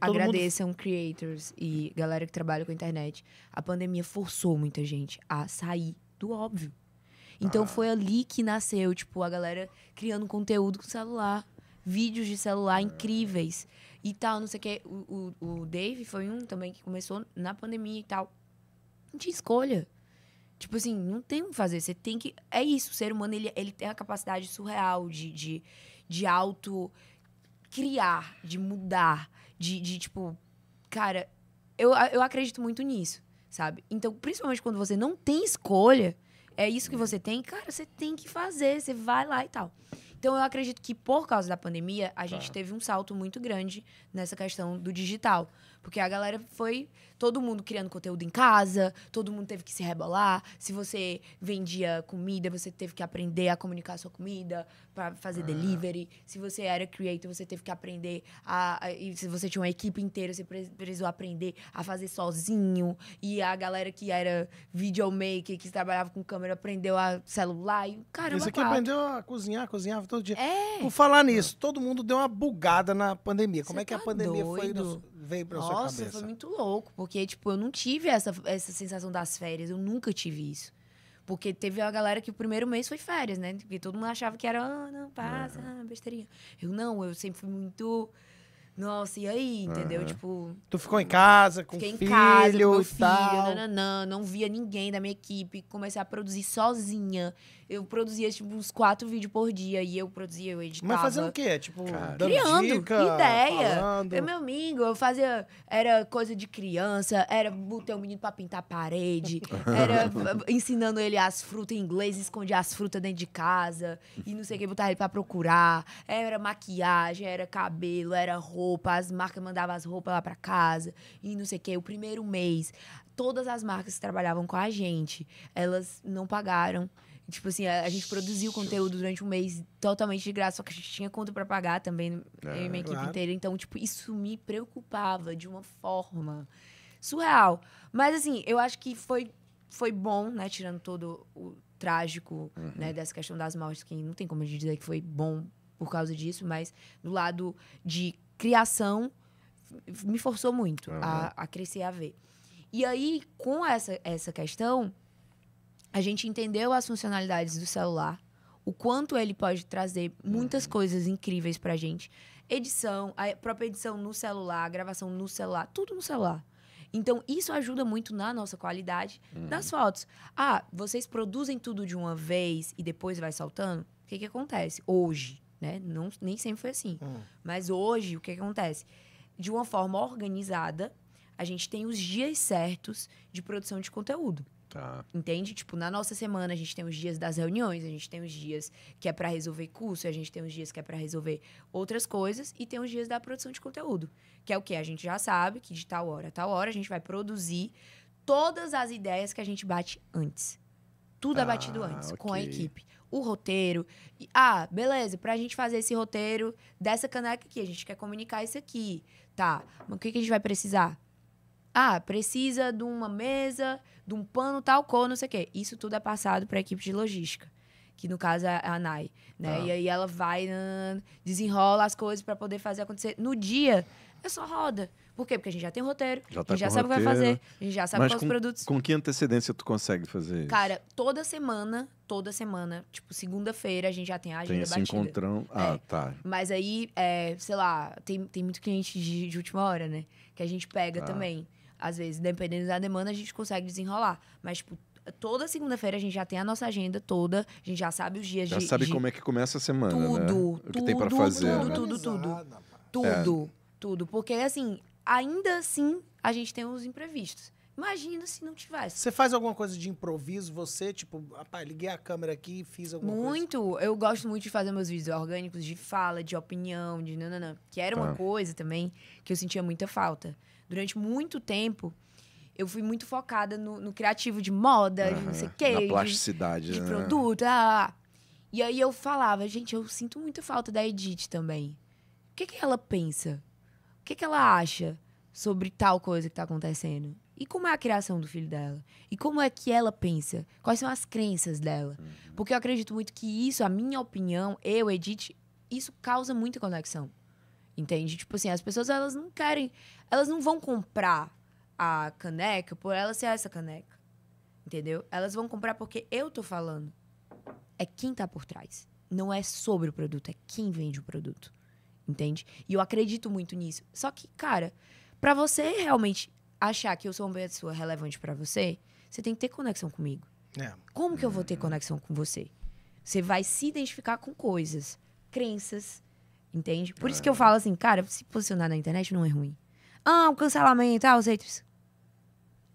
Agradeçam mundo... creators e galera que trabalha com a internet. A pandemia forçou muita gente a sair do óbvio. Então ah. foi ali que nasceu, tipo, a galera criando conteúdo com celular, vídeos de celular é. incríveis e tal, não sei o que. O, o, o Dave foi um também que começou na pandemia e tal. Não tinha escolha. Tipo assim, não tem o que fazer. Você tem que. É isso, o ser humano ele, ele tem a capacidade surreal de, de, de auto criar, de mudar, de, de tipo. Cara, eu, eu acredito muito nisso, sabe? Então, principalmente quando você não tem escolha, é isso que é. você tem, cara, você tem que fazer, você vai lá e tal. Então, eu acredito que por causa da pandemia, a gente teve um salto muito grande nessa questão do digital. Porque a galera foi todo mundo criando conteúdo em casa, todo mundo teve que se rebolar. Se você vendia comida, você teve que aprender a comunicar a sua comida, para fazer ah. delivery. Se você era creator, você teve que aprender a, a, E se você tinha uma equipe inteira, você precisou aprender a fazer sozinho. E a galera que era videomaker, que trabalhava com câmera, aprendeu a celular. E, cara, Isso aqui quatro. aprendeu a cozinhar, cozinhava todo dia. É. Por falar é. nisso, todo mundo deu uma bugada na pandemia. Como você é que tá a pandemia doido? foi? No veio pra Nossa, sua cabeça? Nossa, foi muito louco, porque, tipo, eu não tive essa, essa sensação das férias, eu nunca tive isso. Porque teve a galera que o primeiro mês foi férias, né? Porque todo mundo achava que era, ah, oh, não, passa, uhum. besteirinha. Eu não, eu sempre fui muito. Nossa, e aí, entendeu? Uhum. Tipo. Tu ficou em casa, com o filho, em casa, com meu filho, não via ninguém da minha equipe. Comecei a produzir sozinha eu produzia, tipo, uns quatro vídeos por dia. E eu produzia, eu editava. Mas fazendo o quê? Tipo, Cara, criando dica, ideia. Falando. Eu, meu amigo, eu fazia. Era coisa de criança, era botar o um menino pra pintar a parede, era ensinando ele as frutas em inglês, esconder as frutas dentro de casa, e não sei o que, botar ele pra procurar. Era maquiagem, era cabelo, era roupa, as marcas mandavam as roupas lá pra casa, e não sei o que. O primeiro mês, todas as marcas que trabalhavam com a gente, elas não pagaram. Tipo assim, a, a, gente produziu conteúdo durante um mês totalmente de graça, só que a gente tinha conta para pagar também, é, eu e minha equipe claro. inteira. Então, tipo, isso me preocupava de uma forma surreal. Mas assim, eu acho que foi, foi bom, né? Tirando todo o trágico, uhum. né? Dessa questão das mortes, que não tem como a gente dizer que foi bom por causa disso, mas do lado de criação, me forçou muito uhum. a, a crescer a ver. E aí, com essa, essa questão, a gente entendeu as funcionalidades do celular, o quanto ele pode trazer muitas uhum. coisas incríveis pra gente. Edição, a própria edição no celular, a gravação no celular, tudo no celular. Então, isso ajuda muito na nossa qualidade uhum. das fotos. Ah, vocês produzem tudo de uma vez e depois vai saltando? O que, que acontece hoje? Né? Não, nem sempre foi assim. Uhum. Mas hoje, o que, que acontece? De uma forma organizada, a gente tem os dias certos de produção de conteúdo. Tá. Entende? Tipo, na nossa semana a gente tem os dias das reuniões, a gente tem os dias que é para resolver curso, a gente tem os dias que é para resolver outras coisas e tem os dias da produção de conteúdo, que é o que a gente já sabe que de tal hora a tal hora a gente vai produzir todas as ideias que a gente bate antes. Tudo ah, é batido ah, antes okay. com a equipe o roteiro. E, ah, beleza, pra gente fazer esse roteiro dessa caneca aqui, a gente quer comunicar isso aqui. Tá, mas o que, que a gente vai precisar? Ah, precisa de uma mesa, de um pano tal cor, não sei o quê. Isso tudo é passado para a equipe de logística, que no caso é a Nai, né? Ah. E aí ela vai, desenrola as coisas para poder fazer acontecer. No dia, é só roda. Por quê? Porque a gente já tem roteiro, já tá a gente já sabe o que vai fazer, a gente já sabe Mas quais com, produtos. Com que antecedência tu consegue fazer isso? Cara, toda semana, toda semana, tipo, segunda-feira, a gente já tem a agenda tem esse batida. Encontrão... Ah, é. tá. Mas aí, é, sei lá, tem, tem muito cliente de, de última hora, né? Que a gente pega tá. também. Às vezes, dependendo da demanda, a gente consegue desenrolar. Mas, tipo, toda segunda-feira a gente já tem a nossa agenda toda, a gente já sabe os dias já de. Já sabe de... como é que começa a semana. Tudo, né? tudo. O que tem pra fazer. Tudo, né? tudo, tudo. Tudo, é. tudo. Porque, assim, ainda assim, a gente tem os imprevistos. Imagina se não tivesse. Você faz alguma coisa de improviso, você? Tipo, rapaz, liguei a câmera aqui e fiz alguma muito. coisa. Muito. Eu gosto muito de fazer meus vídeos orgânicos de fala, de opinião, de nananã. Que era uma tá. coisa também que eu sentia muita falta durante muito tempo, eu fui muito focada no, no criativo de moda, uhum. de não sei o quê. Na plasticidade, de, de né? produto. Ah, ah, ah. E aí eu falava, gente, eu sinto muita falta da Edith também. O que, que ela pensa? O que, que ela acha sobre tal coisa que está acontecendo? E como é a criação do filho dela? E como é que ela pensa? Quais são as crenças dela? Uhum. Porque eu acredito muito que isso, a minha opinião, eu, Edith, isso causa muita conexão. Entende? Tipo assim, as pessoas elas não querem, elas não vão comprar a caneca por ela ser essa caneca. Entendeu? Elas vão comprar porque eu tô falando. É quem tá por trás. Não é sobre o produto, é quem vende o produto. Entende? E eu acredito muito nisso. Só que, cara, para você realmente achar que eu sou uma pessoa relevante para você, você tem que ter conexão comigo. É. Como que eu vou ter conexão com você? Você vai se identificar com coisas, crenças, Entende? Por isso que eu é. falo assim, cara, se posicionar na internet não é ruim. Ah, o cancelamento, ah, os haters.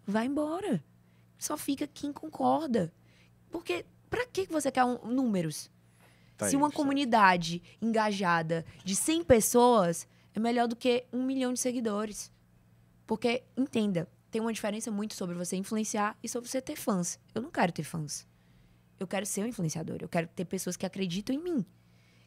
Vai embora. Só fica quem concorda. Porque pra que você quer um, números? Tá se uma comunidade engajada de 100 pessoas é melhor do que um milhão de seguidores. Porque, entenda, tem uma diferença muito sobre você influenciar e sobre você ter fãs. Eu não quero ter fãs. Eu quero ser um influenciador. Eu quero ter pessoas que acreditam em mim,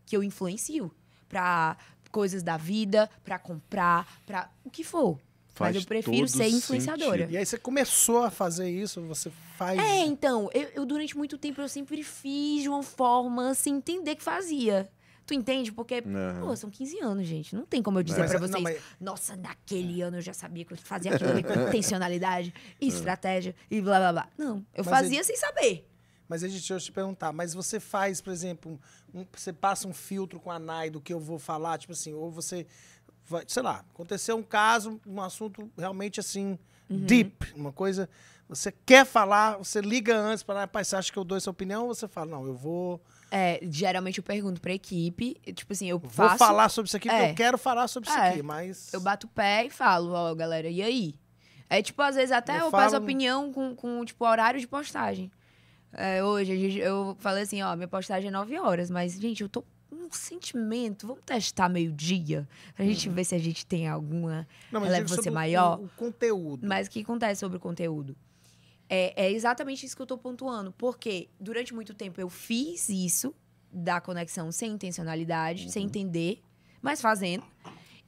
que eu influencio para coisas da vida, para comprar, para o que for. Faz Mas eu prefiro ser influenciadora. Sentido. E aí você começou a fazer isso, você faz. É, então, eu, eu, durante muito tempo eu sempre fiz de uma forma sem assim, entender que fazia. Tu entende? Porque, uhum. pô, são 15 anos, gente. Não tem como eu dizer mas, pra é, vocês, não, mas... nossa, naquele ano eu já sabia que eu fazia aquilo com intencionalidade, é. estratégia e blá blá blá. Não, eu mas fazia ele... É sem saber. Mas aí, deixa eu te perguntar, mas você faz, por exemplo, um, você passa um filtro com a NAI do que eu vou falar, tipo assim, ou você, vai, sei lá, aconteceu um caso, um assunto realmente assim, uhum. deep, uma coisa, você quer falar, você liga antes para, rapaz, você acha que eu dou essa opinião? Ou você fala, não, eu vou... É, geralmente eu pergunto pra equipe, tipo assim, eu Vou falar sobre isso aqui, é. porque eu é. quero falar sobre é. isso aqui, mas... Eu bato o pé e falo, ó, galera, e aí? É, tipo, às vezes até eu, eu falo... opinião com, com, tipo, horário de postagem. É, hoje eu falei assim, ó, minha postagem é 9 horas, mas, gente, eu tô um sentimento. Vamos testar meio-dia pra gente uhum. ver se a gente tem alguma Não, relevância maior. O, o conteúdo. Mas o que acontece sobre o conteúdo? É, é exatamente isso que eu tô pontuando. Porque durante muito tempo eu fiz isso da conexão sem intencionalidade, uhum. sem entender, mas fazendo.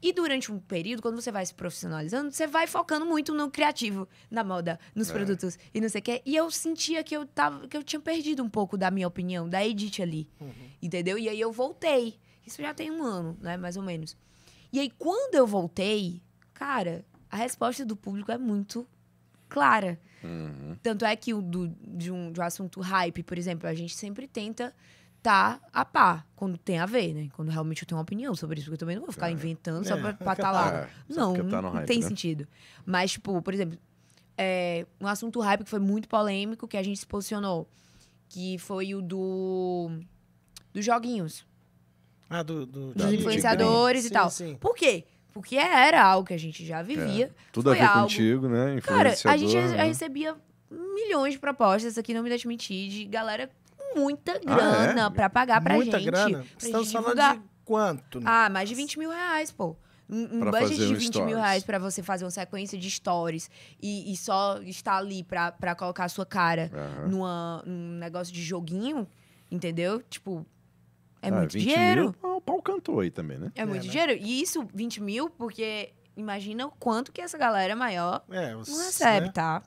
E durante um período, quando você vai se profissionalizando, você vai focando muito no criativo, na moda, nos é. produtos e não sei o quê. E eu sentia que eu, tava, que eu tinha perdido um pouco da minha opinião, da Edith ali. Uhum. Entendeu? E aí eu voltei. Isso já tem um ano, né? Mais ou menos. E aí, quando eu voltei, cara, a resposta do público é muito clara. Uhum. Tanto é que o do, de, um, de um assunto hype, por exemplo, a gente sempre tenta tá a par, quando tem a ver, né? Quando realmente eu tenho uma opinião sobre isso, porque eu também não vou ficar é. inventando é. Tá é. só pra, tá lá. não, tá hype, não tem né? sentido. Mas, tipo, por exemplo, é, um assunto hype que foi muito polêmico, que a gente se posicionou, que foi o do... dos joguinhos. Ah, do, do, dos influenciadores do e sim, tal. Sim. Por quê? Porque era algo que a gente já vivia. É, tudo a ver algo... contigo, né? Cara, a gente né? recebia milhões de propostas, aqui não me deixe mentir, de galera muita grana ah, é? para pagar pra muita gente. grana? Pra Estamos gente tá falando divulgar. de quanto? Né? Ah, mais de 20 mil reais, pô. Um, um budget de 20 stories. mil reais pra você fazer uma sequência de stories e, e só estar ali pra, pra colocar a sua cara uhum. numa, num negócio de joguinho, entendeu? Tipo, é ah, muito dinheiro. Mil, o pau cantou aí também, né? É, é muito né? dinheiro. E isso, 20 mil, porque imagina o quanto que essa galera maior é, os, não recebe, né? tá?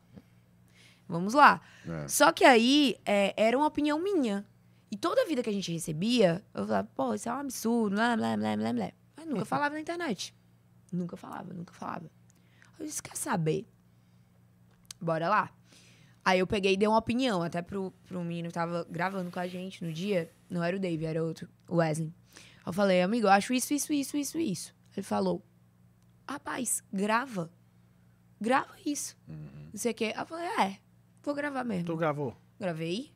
Vamos lá. É. Só que aí é, era uma opinião minha. E toda a vida que a gente recebia, eu falava, pô, isso é um absurdo, blá, blá, blá, blá, blá. Mas nunca falava na internet. Nunca falava, nunca falava. Eu disse, quer saber? Bora lá. Aí eu peguei e dei uma opinião, até pro, pro menino que tava gravando com a gente no dia. Não era o Dave, era outro, o Wesley. Eu falei, amigo, eu acho isso, isso, isso, isso, isso. Ele falou, rapaz, grava. Grava isso. Uhum. Não sei o quê. Eu falei, é, Vou gravar mesmo. Tu gravou? Gravei.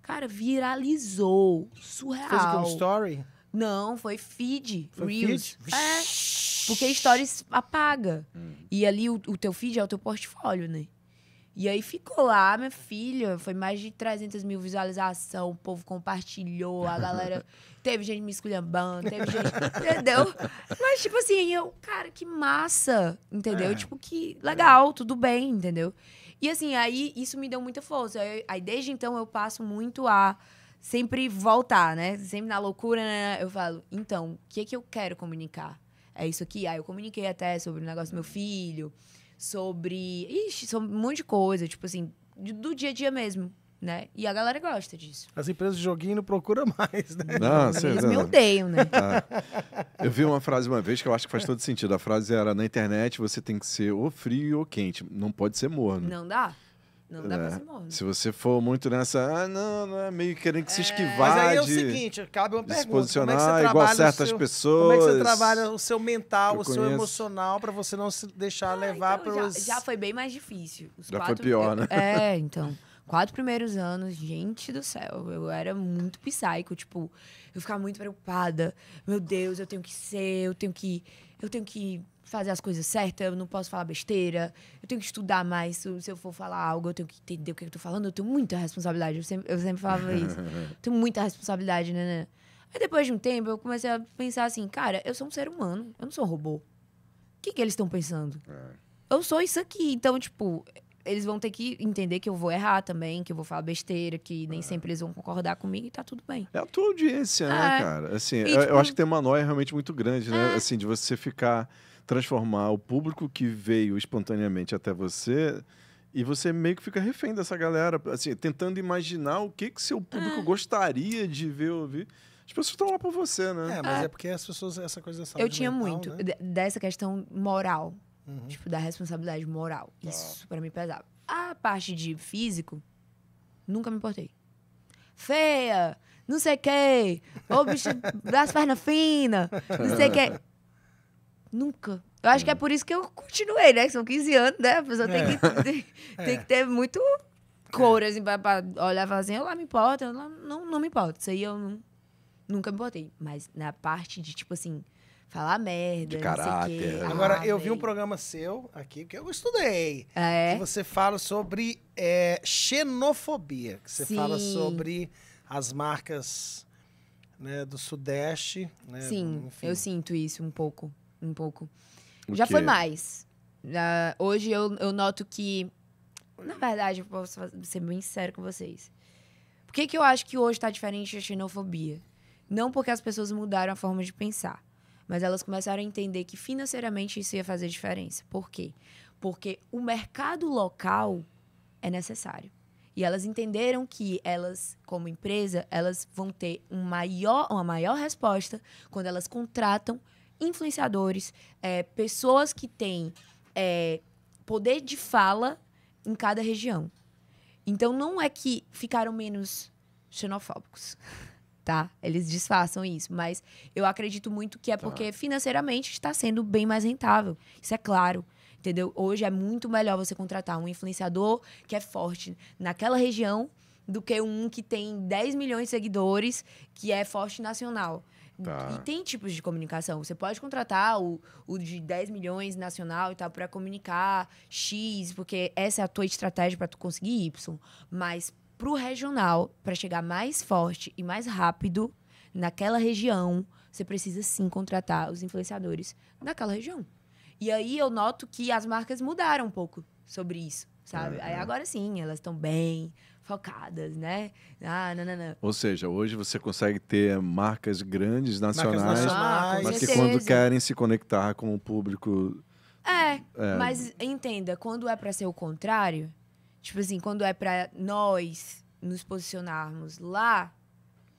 Cara, viralizou. Surreal. story? Não, foi feed. Foi Reels. Feed? É. Porque stories apaga. Hum. E ali o, o teu feed é o teu portfólio, né? E aí ficou lá, minha filha. Foi mais de 300 mil visualizações. O povo compartilhou, a galera. teve gente me esculhambando, teve gente. entendeu? Mas, tipo assim, eu, cara, que massa. Entendeu? É. Tipo, que legal, tudo bem, entendeu? E assim, aí isso me deu muita força. Eu, aí desde então eu passo muito a sempre voltar, né? Sempre na loucura, né? Eu falo, então, o que é que eu quero comunicar? É isso aqui? Aí eu comuniquei até sobre o negócio do meu filho, sobre. Ixi, sobre um monte de coisa, tipo assim, do dia a dia mesmo. Né? E a galera gosta disso. As empresas de joguinho não procuram mais, né? Não, sim, Eles não. É me odeiam, né? Ah. Eu vi uma frase uma vez que eu acho que faz todo sentido. A frase era: na internet você tem que ser ou frio ou quente. Não pode ser morno. Não dá? Não dá é. pra ser morno. Se você for muito nessa, ah, não, não é meio querendo é... se esquivar. Mas aí é o seguinte, cabe uma pergunta. Se posicionar como é igual certas seu, pessoas. Como é que você é trabalha o seu mental, o seu emocional, para você não se deixar ah, levar então, pelos. Já, já, foi bem mais difícil. Os já quatro, foi pior, é, né? É, então. quatro primeiros anos, gente do céu, eu era muito psycho, tipo, eu ficava muito preocupada. Meu Deus, eu tenho que ser, eu tenho que, eu tenho que fazer as coisas certas, eu não posso falar besteira, eu tenho que estudar mais. Se, se eu for falar algo, eu tenho que entender o que eu tô falando, eu tenho muita responsabilidade. Eu sempre, eu sempre falava isso. tenho muita responsabilidade, né, né? Aí depois de um tempo, eu comecei a pensar assim, cara, eu sou um ser humano, eu não sou um robô. O que, que eles estão pensando? É. Eu sou isso aqui. Então, tipo, eles vão ter que entender que eu vou errar também, que eu vou falar besteira, que nem é. sempre eles vão concordar comigo e tá tudo bem. É a tua audiência, né, é. né, cara? Assim, e, eu, tipo... eu, acho que tem uma noia realmente muito grande, né? É. Assim, de você ficar transformar o público que veio espontaneamente até você e você meio que fica refém dessa galera, assim, tentando imaginar o que que seu público é. gostaria de ver ouvir. As pessoas estão lá por você, né? É, mas é, é porque as pessoas, essa coisa Eu tinha mental, muito né? dessa questão moral. Uhum. Tipo, da responsabilidade moral. Tá. Isso para mim pesava. A parte de físico, nunca me importei. Feia, não sei o quê. bicho das pernas finas, não sei o quê. Nunca. Eu acho que é uhum. por isso que eu continuei, né? Que são 15 anos, né? A pessoa tem, é. que, tem, é. tem, que ter muito cor, é. assim, pra, pra olhar e falar assim, eu lá me importo, eu lá não, não me importo. Isso aí eu não, nunca me importei. Mas na parte de, tipo assim, falar merda. De caráter. Ah, Agora, ah, eu vi um programa seu aqui, que eu estudei. Ah, é? Que você fala sobre é, xenofobia. Que você Sim. fala sobre as marcas né, do Sudeste. Né, Sim, enfim. eu sinto isso um pouco. Um pouco. O Já quê? foi mais. Uh, hoje eu, eu noto que. Na verdade, eu posso ser bem sincero com vocês. Por que, que eu acho que hoje está diferente a xenofobia? Não porque as pessoas mudaram a forma de pensar mas elas começaram a entender que financeiramente isso ia fazer diferença. Por quê? Porque o mercado local é necessário. E elas entenderam que elas, como empresa, elas vão ter um maior, uma maior resposta quando elas contratam influenciadores, é, pessoas que têm é, poder de fala em cada região. Então não é que ficaram menos xenofóbicos. tá? Eles disfarçam isso, mas eu acredito muito que é tá. porque financeiramente está sendo bem mais rentável. Isso é claro. Entendeu? Hoje é muito melhor você contratar um influenciador que é forte naquela região do que um que tem 10 milhões de seguidores, que é forte nacional. Tá. E tem tipos de comunicação. Você pode contratar o, o de 10 milhões nacional e tal para comunicar X, porque essa é a tua estratégia para tu conseguir Y. Mas para o regional, para chegar mais forte e mais rápido naquela região, você precisa sim contratar os influenciadores daquela região. E aí eu noto que as marcas mudaram um pouco sobre isso, sabe? É, é. Aí agora sim, elas estão bem focadas, né? Ah, não, não, não. Ou seja, hoje você consegue ter marcas grandes nacionais, marcas nacionais. Ah, mas que quando querem se conectar com o público é, é, mas entenda, quando é para ser o contrário, Tipo assim, quando é para nós nos posicionarmos lá,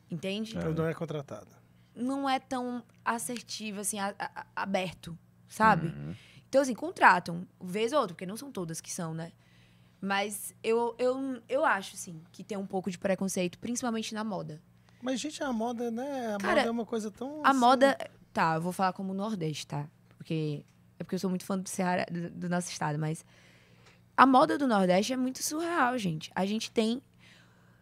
entende? não é contratada. Não é tão assertivo, assim, a, a, aberto, sabe? Uhum. Então, assim, contratam, vez ou outra, porque não são todas que são, né? Mas eu, eu, eu acho, assim, que tem um pouco de preconceito, principalmente na moda. Mas, gente, a moda, né? A Cara, moda é uma coisa tão. A assim... moda. Tá, eu vou falar como Nordeste, tá? Porque. É porque eu sou muito fã do, Ceará, do, do nosso estado, mas a moda do Nordeste é muito surreal, gente. A gente tem,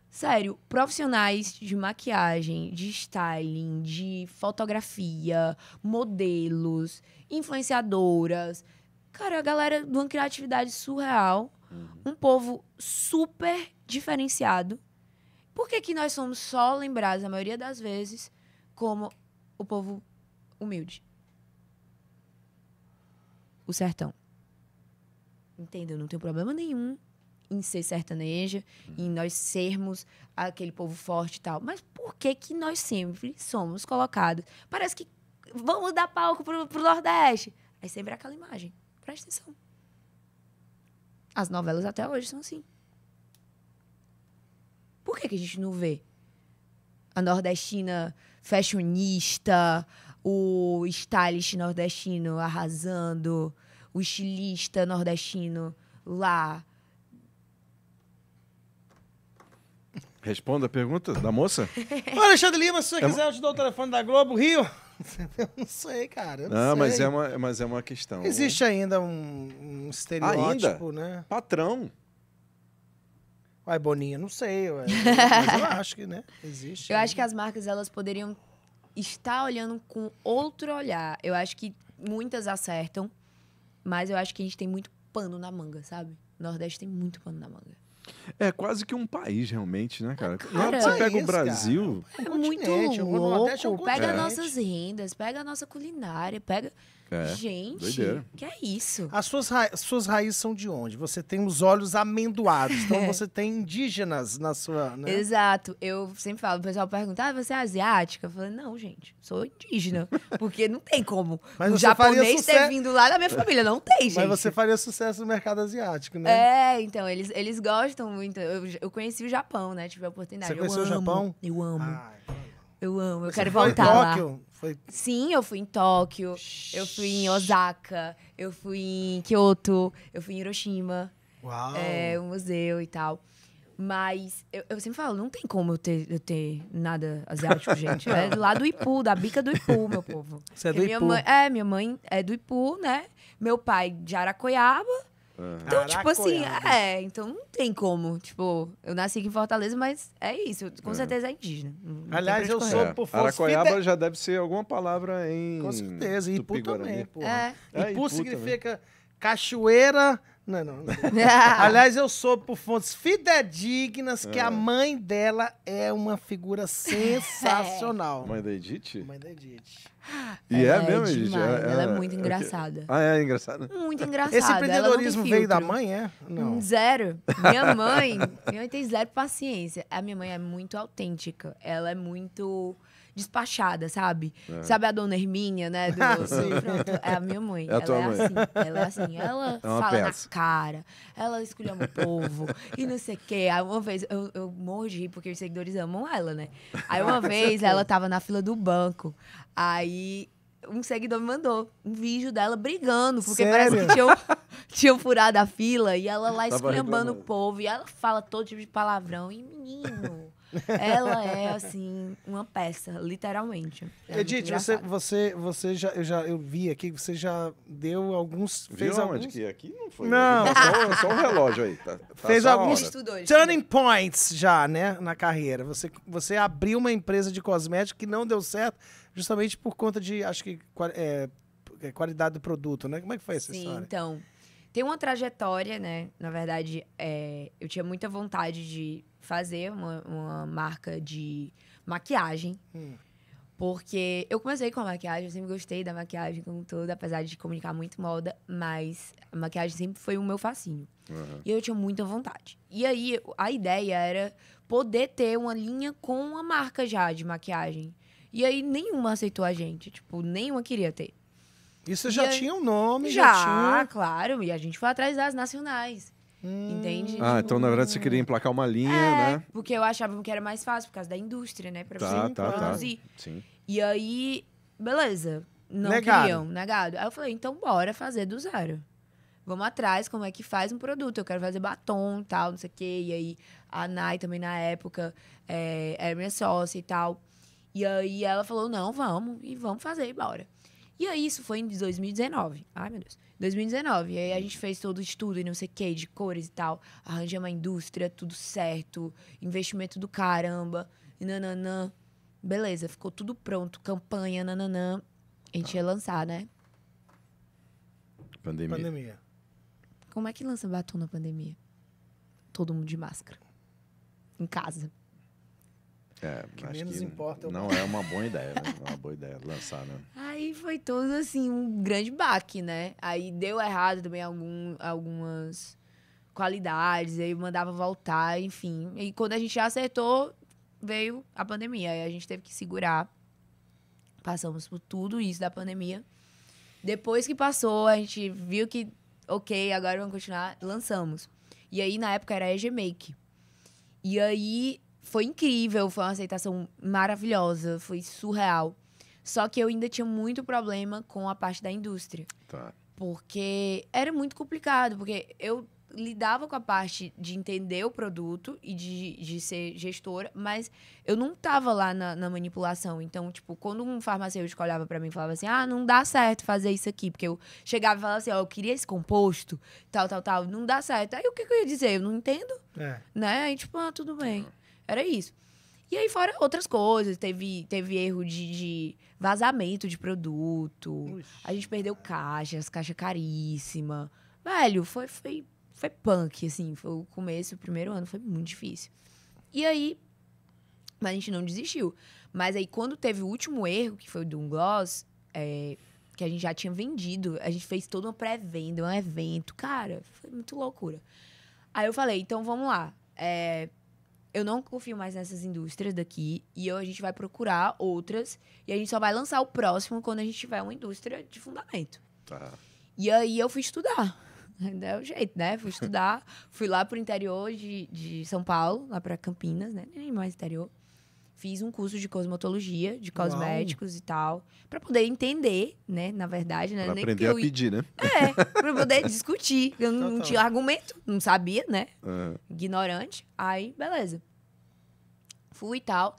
sério, profissionais de maquiagem, de styling, de fotografia, modelos, influenciadoras. Cara, a galera de uma criatividade surreal, uhum. um povo super diferenciado. Por que, que nós somos só lembrados, a maioria das vezes, como o povo humilde? O sertão. Entendeu? Não tem problema nenhum em ser sertaneja, em uhum. nós sermos aquele povo forte e tal. Mas por que que nós sempre somos colocados? Parece que vamos dar palco pro, pro Nordeste. Aí sempre é aquela imagem. Presta atenção. As novelas até hoje são assim. Por que, que a gente não vê a nordestina fashionista, o stylist nordestino arrasando? o estilista nordestino lá. Responda a pergunta da moça. Ô, Alexandre Lima, se você é quiser, eu te dou o telefone da Globo Rio. Eu não sei, cara. Eu não, não sei. Mas, é uma, mas é uma questão. Existe ainda um, um estereótipo, ainda? né? Patrão. Uai, Boninho, não sei. mas eu acho que, né? Existe. Eu ainda. acho que as marcas elas poderiam estar olhando com outro olhar. Eu acho que muitas acertam, mas eu acho que a gente tem muito pano na manga, sabe? O Nordeste tem muito pano na manga. É quase que um país, realmente, né, cara? É, cara é, você pega é isso, o Brasil. Cara. É, é muito louco. louco. Pega nossas rendas, pega a nossa culinária, pega é. Gente, Doideira. que é isso? As suas, ra suas raízes são de onde? Você tem os olhos amendoados, então é. você tem indígenas na sua. Né? Exato. Eu sempre falo, o pessoal pergunta: ah, você é asiática? Eu falo, não, gente, sou indígena. porque não tem como. Mas o japonês ter vindo lá da minha família, não tem, gente. Mas você faria sucesso no mercado asiático, né? É, então, eles, eles gostam muito. Eu, eu conheci o Japão, né? Tive a oportunidade. Você conheceu eu o Japão? Eu amo. Ah, então. Eu amo, eu você quero voltar lá. Tóquio? Foi... Sim, eu fui em Tóquio, eu fui em Osaka, eu fui em Kyoto, eu fui em Hiroshima. Uau! É, o um museu e tal. Mas eu, eu, sempre falo, não tem como eu ter, eu ter nada asiático, gente. É lá do Ipu, da bica do Ipu, meu povo. Você é do minha Ipu? Mãe, é, minha mãe é do Ipu, né? Meu pai de Aracoiaba. Uhum. Então, tipo assim, é, então não tem como. Tipo, eu nasci aqui em Fortaleza, mas é isso. Com é. certeza é indígena. Não Aliás, eu sou é. por força. Aracoiaba fide... já deve ser alguma palavra em. Com certeza, é. É, Ipu também, pô. É. Ipu, é, Ipu significa também. cachoeira não, não. não. Aliás, eu soube por fontes fidedignas que é. a mãe dela é uma figura sensacional. mãe da Edith? Mãe da Edith. E é, mesmo, é Edith? Ela, é, é, é, é muito engraçada. Ah, é engraçada? Muito engraçada. Esse empreendedorismo veio da mãe, é? Não. Hum, zero. Minha mãe, minha mãe tem zero paciência. A minha mãe é muito autêntica. Ela é muito despachada, sabe? É. Sabe a dona Herminha, né? Do, é a minha mãe. É a ela é mãe. assim. Ela é assim. Ela é fala peça. na cara, ela escolheu o povo e não sei o quê. Aí uma vez, eu, eu morro de rir porque os seguidores amam ela, né? Aí uma vez ela tava na fila do banco. Aí um seguidor me mandou um vídeo dela brigando, porque Sério? parece que tinham, furado a fila e ela lá Tava esculhambando o povo. E ela fala todo tipo de palavrão. E menino. Ela é, assim, uma peça, literalmente. É Edith, você, você, você já, eu já eu vi aqui, você já deu alguns. Viu fez alguns... que é? aqui não foi. Não, só, só um relógio aí. Tá, tá fez alguns estudos turning né? points já, né, na carreira. Você, você abriu uma empresa de cosméticos que não deu certo, justamente por conta de, acho que, é, é, qualidade do produto, né? Como é que foi essa Sim, história? então. Tem uma trajetória, né? Na verdade, é, eu tinha muita vontade de fazer uma, uma marca de maquiagem. Hum. Porque eu comecei com a maquiagem, eu sempre gostei da maquiagem como um apesar de comunicar muito moda, mas a maquiagem sempre foi o meu facinho Uhum. E eu tinha muita vontade. E aí, a ideia era poder ter uma linha com uma marca já de maquiagem. E aí, nenhuma aceitou a gente, tipo, nenhuma queria ter. isso já tinha um nome, já, já tinha... claro, e a gente foi atrás das nacionais. Hum. Entende? Ah, tipo, então na verdade você queria emplacar uma linha, é, né? Porque eu achava que era mais fácil por causa da indústria, né? Pra tá, você tá, tá. produzir. Tá. Sim. E aí, beleza. Não negado. queriam, negado. Aí eu falei, então bora fazer do zero. Vamos atrás, como é que faz um produto? Eu quero fazer batom tal, não sei o quê. E aí, a Nai também na época é, era minha sócia e tal. E aí ela falou, não, vamos, e vamos fazer, e bora. E aí, isso foi em 2019. Ai, meu Deus. 2019. E aí a gente fez todo o estudo e não sei o que, de cores e tal. Arranjamos a indústria, tudo certo. Investimento do caramba. E nananã. Beleza, ficou tudo pronto. Campanha, nananã. A gente tá. ia lançar, né? Pandemia. Pandemia. Como é que lança batom na pandemia? Todo mundo de máscara. Em casa. É, que menos que importa. Não é uma boa ideia, né? É uma boa ideia lançar, né? Aí foi todo assim um grande baque, né? Aí deu errado também algum, algumas qualidades, aí mandava voltar, enfim. E quando a gente acertou, veio a pandemia. Aí a gente teve que segurar. Passamos por tudo isso da pandemia. Depois que passou, a gente viu que, ok, agora vamos continuar, lançamos. E aí, na época, era a EG Make. E aí, foi incrível, foi uma aceitação maravilhosa, foi surreal. Só que eu ainda tinha muito problema com a parte da indústria. Tá. Porque era muito complicado, porque eu lidava com a parte de entender o produto e de, de ser gestora, mas eu não estava lá na, na, manipulação. Então, tipo, quando um farmacêutico olhava para mim e falava assim, ah, não dá certo fazer isso aqui, porque eu chegava e falava assim, ó, oh, eu queria esse composto, tal, tal, tal, não dá certo. Aí o que, que eu ia dizer? Eu não entendo, é. né? Aí, tipo, ah, tudo bem. Tá. Era isso. E aí, fora outras coisas, teve, teve erro de, de vazamento de produto. Ux. A gente perdeu caixas, caixa caríssima. Velho, foi, foi, foi punk, assim. Foi o começo, o primeiro ano, foi muito difícil. E aí, mas a gente não desistiu. Mas aí, quando teve o último erro, que foi o do Gloss, é, que a gente já tinha vendido, a gente fez toda uma pré-venda, um evento. Cara, foi muito loucura. Aí eu falei, então vamos lá. É, eu não confio mais nessas indústrias daqui e eu, a gente vai procurar outras e a gente só vai lançar o próximo quando a gente tiver uma indústria de fundamento. Tá. E aí eu fui estudar. Né, é o jeito, né? Fui estudar, fui lá pro interior de, de São Paulo, lá para Campinas, né? Nem mais interior. Fiz um curso de cosmetologia, de cosméticos Uau. e tal, para poder entender, né? Na verdade, né? Pra Nem aprender eu... a pedir, né? É, pra poder discutir. Eu não, não tinha argumento, não sabia, né? Uhum. Ignorante. Aí, beleza. Fui e tal.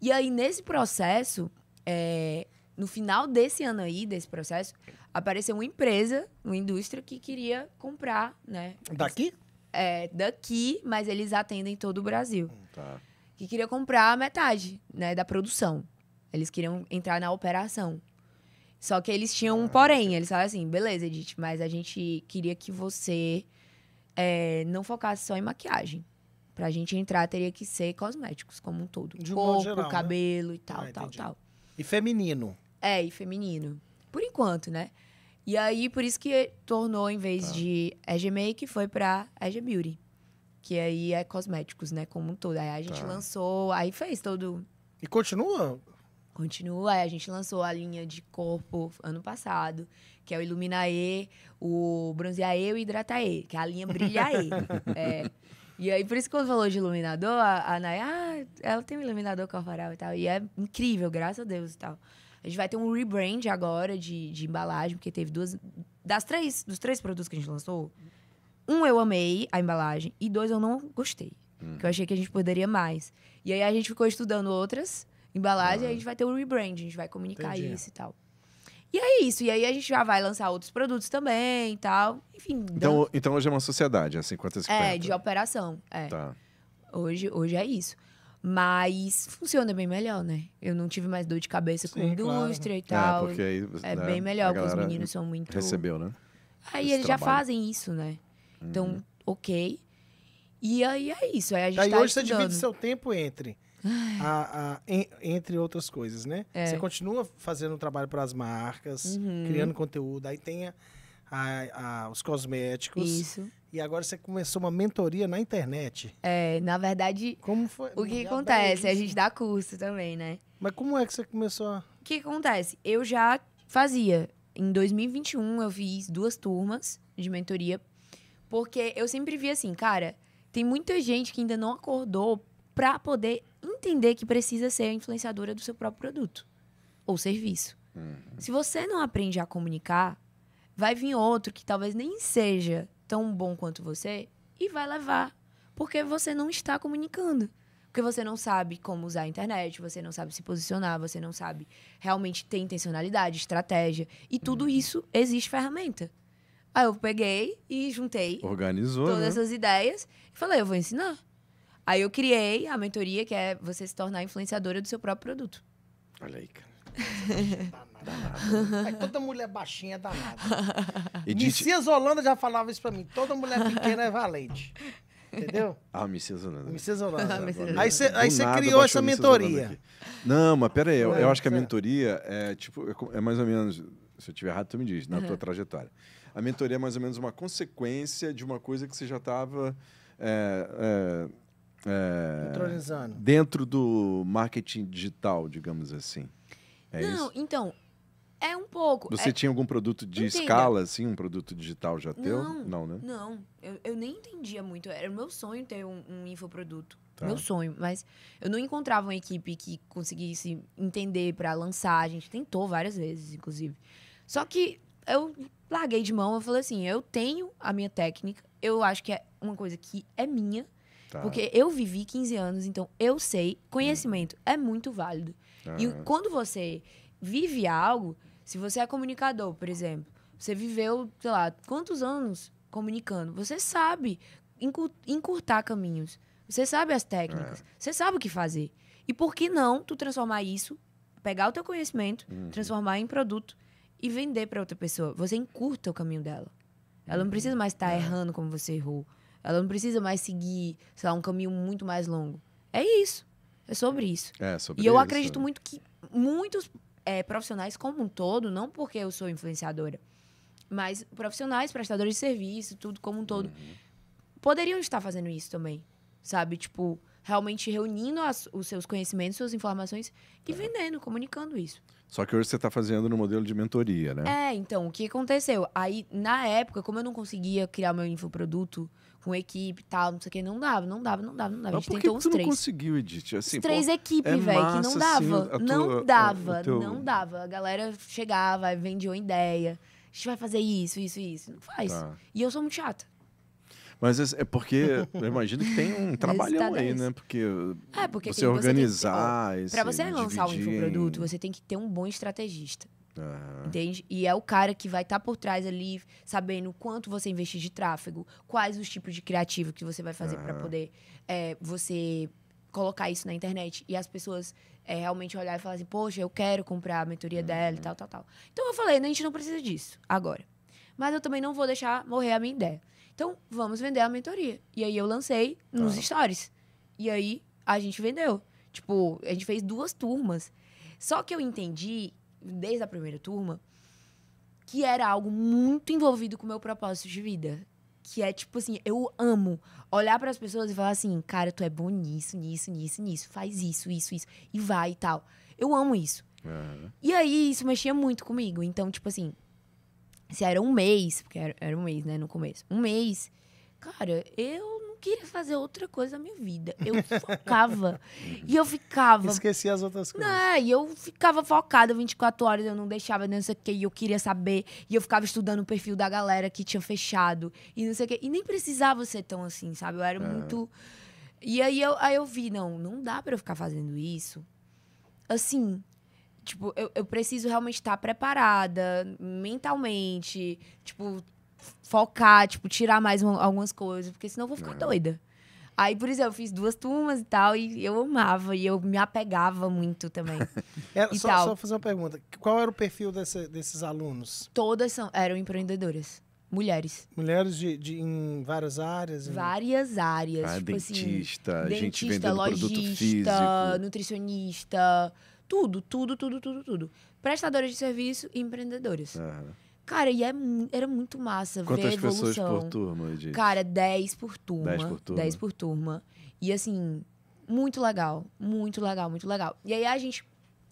E aí, nesse processo, é... no final desse ano aí, desse processo, apareceu uma empresa, uma indústria que queria comprar, né? Daqui? É, daqui, mas eles atendem todo o Brasil. Hum, tá que queria comprar metade, né, da produção. Eles queriam entrar na operação. Só que eles tinham um ah, porém. Eles falaram assim, beleza, Edith, mas a gente queria que você é, não focasse só em maquiagem. Pra gente entrar, teria que ser cosméticos como um todo. De Corpo, geral, né? cabelo né? e tal, ah, tal, tal. E feminino. É, e feminino. Por enquanto, né? E aí, por isso que tornou, em vez tá. de Edge Make, foi pra Edge Beauty que aí é cosméticos, né, como um todo. Aí a gente tá. lançou, aí fez todo. E continua? Continua, é, a gente lançou a linha de corpo ano passado, que é o Ilumina E, o Bronzear E e o Hidrata E, que é a linha Brilha E. é. E aí, por isso que quando falou de iluminador, a, a Nay, ah, ela tem um iluminador corporal e tal. E é incrível, graças a Deus e tal. A gente vai ter um rebrand agora de, de embalagem, porque teve duas. Das três, dos três produtos que a gente lançou, um, eu amei a embalagem, e dois, eu não gostei. Hum. Que eu achei que a gente poderia mais. E aí a gente ficou estudando outras embalagens, ah. e a ah. gente vai ter o rebrand, a gente vai comunicar Entendi. isso e tal. E é isso, e aí a gente já vai lançar outros produtos também e tal. Enfim. Então, então hoje é uma sociedade, assim, 450. É, de operação. É. Tá. Hoje, hoje é isso. Mas funciona bem melhor, né? Eu não tive mais dor de cabeça Sim, com indústria claro. e é, tal. É, porque aí, é né, bem melhor, porque os meninos são muito. Recebeu, né? Aí Esse eles trabalho. já fazem isso, né? Então, uhum. ok. E aí é isso. Aí a gente aí tá hoje estudando. você divide seu tempo entre. A, a, en, entre outras coisas, né? É. Você continua fazendo trabalho para as marcas, uhum. criando conteúdo, aí tem a, a, os cosméticos. Isso. E agora você começou uma mentoria na internet. É, na verdade. Como foi? O que acontece? A gente dá curso também, né? Mas como é que você começou a. O que acontece? Eu já fazia. Em 2021, eu fiz duas turmas de mentoria porque eu sempre vi assim, cara, tem muita gente que ainda não acordou para poder entender que precisa ser a influenciadora do seu próprio produto ou serviço. Uhum. Se você não aprende a comunicar, vai vir outro que talvez nem seja tão bom quanto você e vai levar, porque você não está comunicando. Porque você não sabe como usar a internet, você não sabe se posicionar, você não sabe realmente ter intencionalidade, estratégia. E tudo uhum. isso existe ferramenta. Aí eu peguei e juntei Organizou, todas né? essas ideias e falei, eu vou ensinar. Aí eu criei a mentoria, que é você se tornar influenciadora do seu próprio produto. Olha aí, cara. Danada. Né? Aí toda mulher baixinha é danada. Edith... Messias Holanda já falava isso pra mim. Toda mulher pequena é valente. Entendeu? Ah, Messias Holanda. Messias Holanda. Ah, aí você criou essa mentoria. Não, mas pera aí. Eu, eu é, acho que a mentoria é tipo... É, é mais ou menos... Se eu estiver errado, tu me diz. Na uhum. tua trajetória a mentoria é mais ou menos uma consequência de uma coisa que você já estava. É, é, é dentro do marketing digital, digamos assim. É Não, isso? então, é um pouco. Você é... tinha algum produto de Entenda. escala, assim, um produto digital já não, teu? Não, né? Não, eu, eu, nem entendia muito. Era o meu sonho ter um, um infoproduto. Tá. Meu sonho, mas eu não encontrava uma equipe que conseguisse entender para lançar. A gente tentou várias vezes, inclusive. Só que eu larguei de mão, eu falei assim, eu tenho a minha técnica, eu acho que é uma coisa que é minha, tá. porque eu vivi 15 anos, então eu sei, conhecimento hum. é muito válido. Ah. E quando você vive algo, se você é comunicador, por exemplo, você viveu, sei lá, quantos anos comunicando, você sabe encurtar caminhos, você sabe as técnicas, é. você sabe o que fazer. E por que não tu transformar isso, pegar o teu conhecimento, hum. transformar em produto e vender para outra pessoa. Você encurta o caminho dela. Ela não precisa mais estar tá é. errando como você errou. Ela não precisa mais seguir, sei lá, um caminho muito mais longo. É isso. É sobre isso. É sobre e eu isso. acredito né? muito que muitos é, profissionais, como um todo, não porque eu sou influenciadora, mas profissionais, prestadores de serviço, tudo como um todo, uhum. poderiam estar fazendo isso também. Sabe? Tipo, realmente reunindo as, os seus conhecimentos, suas informações e é. vendendo, comunicando isso. Só que hoje você está fazendo no modelo de mentoria, né? É, então, o que aconteceu? Aí, na época, como eu não conseguia criar meu infoproduto com equipe e tal, não sei o que, não dava, não dava, não dava, não dava. Mas a gente tentou uns três. não conseguiu, Edith? Assim, Os três equipes, é velho, que não dava. Assim, não tua, dava, teu... não dava. A galera chegava, vendia uma ideia. A gente vai fazer isso, isso, isso. Não faz. Tá. E eu sou muito chata. Mas é porque eu imagino que tem um trabalhão aí, né? Porque, é porque você tem, organizar isso. Para você lançar um infoproduto, em... você tem que ter um bom estrategista. Uhum. Entende? E é o cara que vai estar tá por trás ali, sabendo quanto você investir de tráfego, quais os tipos de criativo que você vai fazer uhum. para poder é, você colocar isso na internet e as pessoas é, realmente olhar e falar assim: Poxa, eu quero comprar a mentoria uhum. dela e uhum. tal, tal, tal. Então eu falei: a gente não precisa disso agora. Mas eu também não vou deixar morrer a minha ideia. Então, vamos vender a mentoria. E aí eu lancei nos ah. stories. E aí a gente vendeu. Tipo, a gente fez duas turmas. Só que eu entendi, desde a primeira turma, que era algo muito envolvido com o meu propósito de vida. Que é tipo assim, eu amo olhar para as pessoas e falar assim, cara, tu é bom nisso, nisso, nisso, nisso, faz isso, isso, isso, e vai e tal. Eu amo isso. Uhum. E aí isso mexia muito comigo. Então, tipo assim, se era um mês, porque era, era um mês, né, no começo, um mês, cara, eu não queria fazer outra coisa na minha vida. Eu focava. e eu ficava. Esqueci as outras coisas. Não, e eu ficava focada 24 horas, eu não deixava não sei o que, e eu queria saber. E eu ficava estudando o perfil da galera que tinha fechado, e não sei o que. E nem precisava ser tão assim, sabe? Eu era é. muito. E aí eu, aí eu vi, não, não dá para eu ficar fazendo isso. Assim, Tipo, eu, eu preciso realmente estar preparada mentalmente, tipo, focar, tipo, tirar mais um, algumas coisas, porque senão eu vou ficar é. doida. Aí, por exemplo eu fiz duas turmas e tal, e eu amava, e eu me apegava muito também. É, só, só, fazer uma pergunta: qual era o perfil desse, desses alunos? Todas são, eram empreendedoras. Mulheres. Mulheres de, de, em várias áreas? Em... Várias áreas. Ah, tipo dentista, assim, dentista, gente vendendo logista, produto físico. nutricionista, tudo, tudo, tudo, tudo, tudo. Prestadores de serviço e empreendedores. Uhum. Cara, e é, era muito massa Quantas ver a evolução. pessoas por turma? De... Cara, 10 por turma. 10 por turma. por turma. E assim, muito legal, muito legal, muito legal. E aí a gente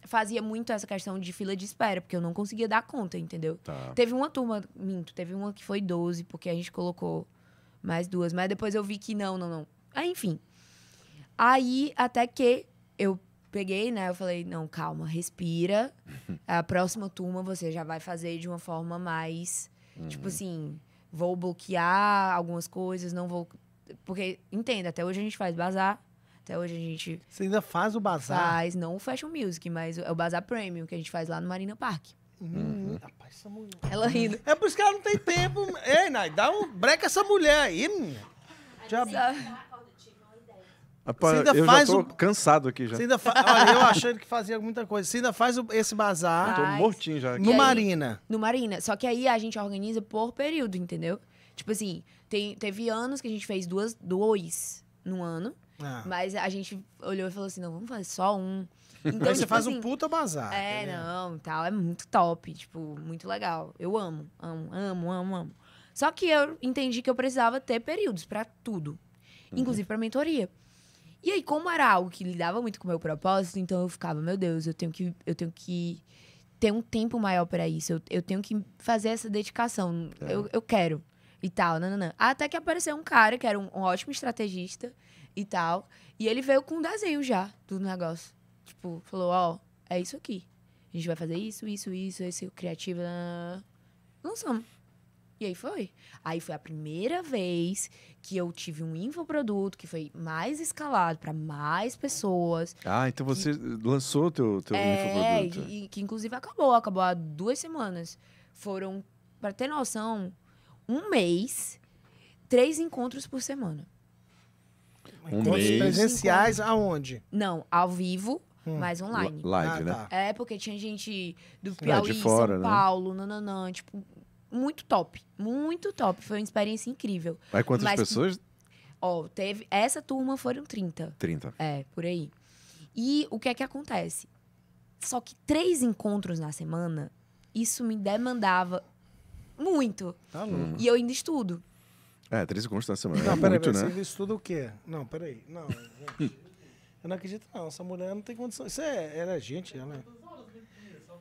fazia muito essa questão de fila de espera, porque eu não conseguia dar conta, entendeu? Tá. Teve uma turma, minto, teve uma que foi 12, porque a gente colocou mais duas, mas depois eu vi que não, não, não. Ah, enfim. Aí até que eu peguei, né? Eu falei, não, calma, respira. A próxima turma você já vai fazer de uma forma mais. Tipo uhum. Tipo assim, vou bloquear algumas coisas, não vou. Porque, entenda, até hoje a gente faz bazar. Até hoje a gente. Você ainda faz o bazar? Faz, não o Fashion Music, mas é o bazar premium que a gente faz lá no Marina Park. Hum, uhum. rapaz, essa mulher. Ela rindo. É por isso que ela não tem tempo. Ei, Nai, dá um breca essa mulher aí, minha. Já... Rapaz, ainda eu faz já tô o... cansado aqui já. ainda fa... Olha, eu achando que fazia muita coisa. Você ainda faz esse bazar. Faz. Tô mortinho já. Aqui. No aí, Marina. No Marina. Só que aí a gente organiza por período, entendeu? Tipo assim, tem, teve anos que a gente fez duas, dois no ano. Ah. Mas a gente olhou e falou assim: não, vamos fazer só um. Então, então, você tipo faz assim, um puta bazar. É, entendeu? não, tal. É muito top. Tipo, muito legal. Eu amo, amo, amo, amo, amo. Só que eu entendi que eu precisava ter períodos para tudo. Uhum. Inclusive para mentoria. E aí, como era algo que lidava muito com o meu propósito, então eu ficava, meu Deus, eu tenho que, eu tenho que ter um tempo maior para isso. Eu, eu, tenho que fazer essa dedicação. É. Eu, eu quero. E tal, não, não, não. Até que apareceu um cara que era um, um, ótimo estrategista e tal. E ele veio com um desenho já do negócio. Tipo, falou, ó, oh, é isso aqui. A gente vai fazer isso, isso, isso, esse criativo. não Lançamos. E aí foi. Aí foi a primeira vez que eu tive um infoproduto que foi mais escalado para mais pessoas. Ah, então que... você lançou o teu, teu é, infoproduto. que inclusive acabou, acabou há duas semanas. Foram, para ter noção, um mês, três encontros por semana. Um encontros mês. presenciais aonde? Não, ao vivo, hum. mas online. L live, ah, né? Tá. É, porque tinha gente do Piauí, é, de fora, São né? Paulo, nananã, tipo, muito top. Muito top. Foi uma experiência incrível. Aí quantas Mas, pessoas? Ó, teve. Essa turma foram 30. 30. É, por aí. E o que é que acontece? Só que três encontros na semana, isso me demandava muito. Tá E eu ainda estudo. É, três encontros na semana. Não, é peraí, muito, né? você ainda estuda o quê? Não, peraí. Não, gente, eu não acredito, não. Essa mulher não tem condição. Isso é, era é gente, ela. É...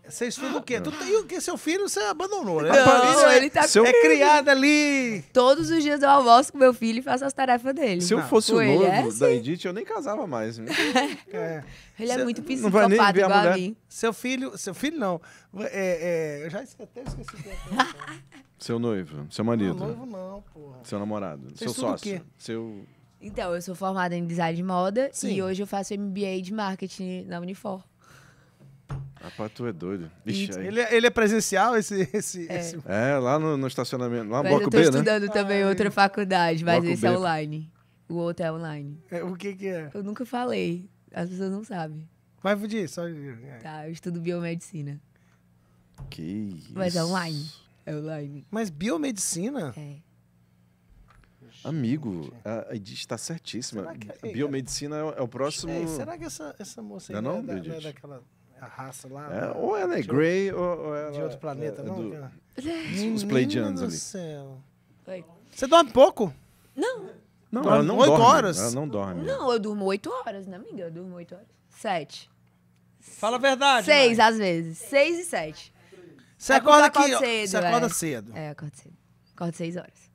Você estuda o quê? Tu tem o quê? Seu filho você abandonou, né? Não, é, ele tá seu... é criado ali. Todos os dias eu almoço com meu filho e faço as tarefas dele. Se eu fosse o noivo é assim. da Edith, eu nem casava mais. Né? É. é. Ele é muito psicopata não vai nem igual a, a, mim. Seu filho, seu filho não. É, é, eu já até esqueci. É é. seu noivo, seu marido. Seu noivo não, porra. Seu namorado, seu sócio, seu... Então, eu sou formada em design de moda Sim. e hoje eu faço MBA de marketing na Unifor. Rapaz, tu é doido. Ixi, ele, é, ele, é presencial, esse. esse é. esse, é, lá no, no estacionamento. Lá no Bloco B, né? Eu tô estudando também Ai. outra faculdade, mas Bloco esse B. é online. O outro é online. É, o que, que é? Eu nunca falei. As pessoas não sabem. Vai fudir, só. Tá, eu estudo biomedicina. Que isso. Mas é online. É online. Mas biomedicina? É. Amigo, a, a está certíssima. Que, biomedicina é, é, o próximo. É, será que essa, essa moça é aí não, é, não, da, não é daquela a raça lá. É, né? ou ela é Grey, ou, ou, ela. De outro é planeta, é, não? Do, os Pleiadianos ali. Céu. Oi. Você dorme pouco? Não. Não, ela não 8 dorme. horas? Ela não dorme. Não, eu durmo 8 horas, não né, amiga? Eu durmo 8 horas. 7. Fala a verdade. 6 mãe. às vezes. 6 e 7. Você acorda, acorda, cedo. Você acorda é. cedo. É, acorda cedo. acorda 6 horas.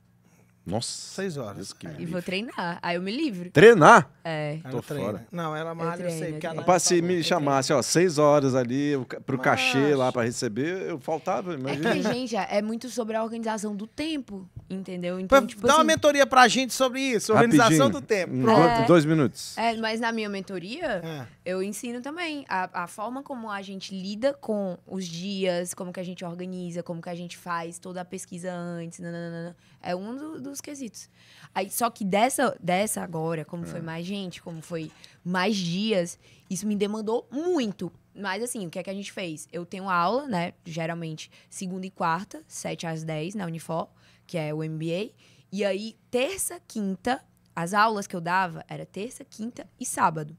Nossa. Seis horas. Que é. e vou treinar. Aí eu me livro. Treinar? É. Tô treina. fora. Não, ela malha, eu, treino, eu sei eu ela. Rapaz, se me chamasse, ó, seis horas ali pro mas... cachê lá pra receber, eu faltava, imagina. É que, gente, é muito sobre a organização do tempo, entendeu? Então, pra, tipo dá assim... uma mentoria pra gente sobre isso, organização Rapidinho. do tempo. Pronto. É, dois minutos. É, mas na minha mentoria, é eu ensino também a, a forma como a gente lida com os dias, como que a gente organiza, como que a gente faz toda a pesquisa antes. Nananana, é um do, dos quesitos. Aí, só que dessa, dessa agora, como é. foi mais gente, como foi mais dias, isso me demandou muito. Mas assim, o que é que a gente fez? Eu tenho aula, né? Geralmente segunda e quarta, 7 às 10 na Unifor, que é o MBA. E aí, terça, quinta, as aulas que eu dava era terça, quinta e sábado.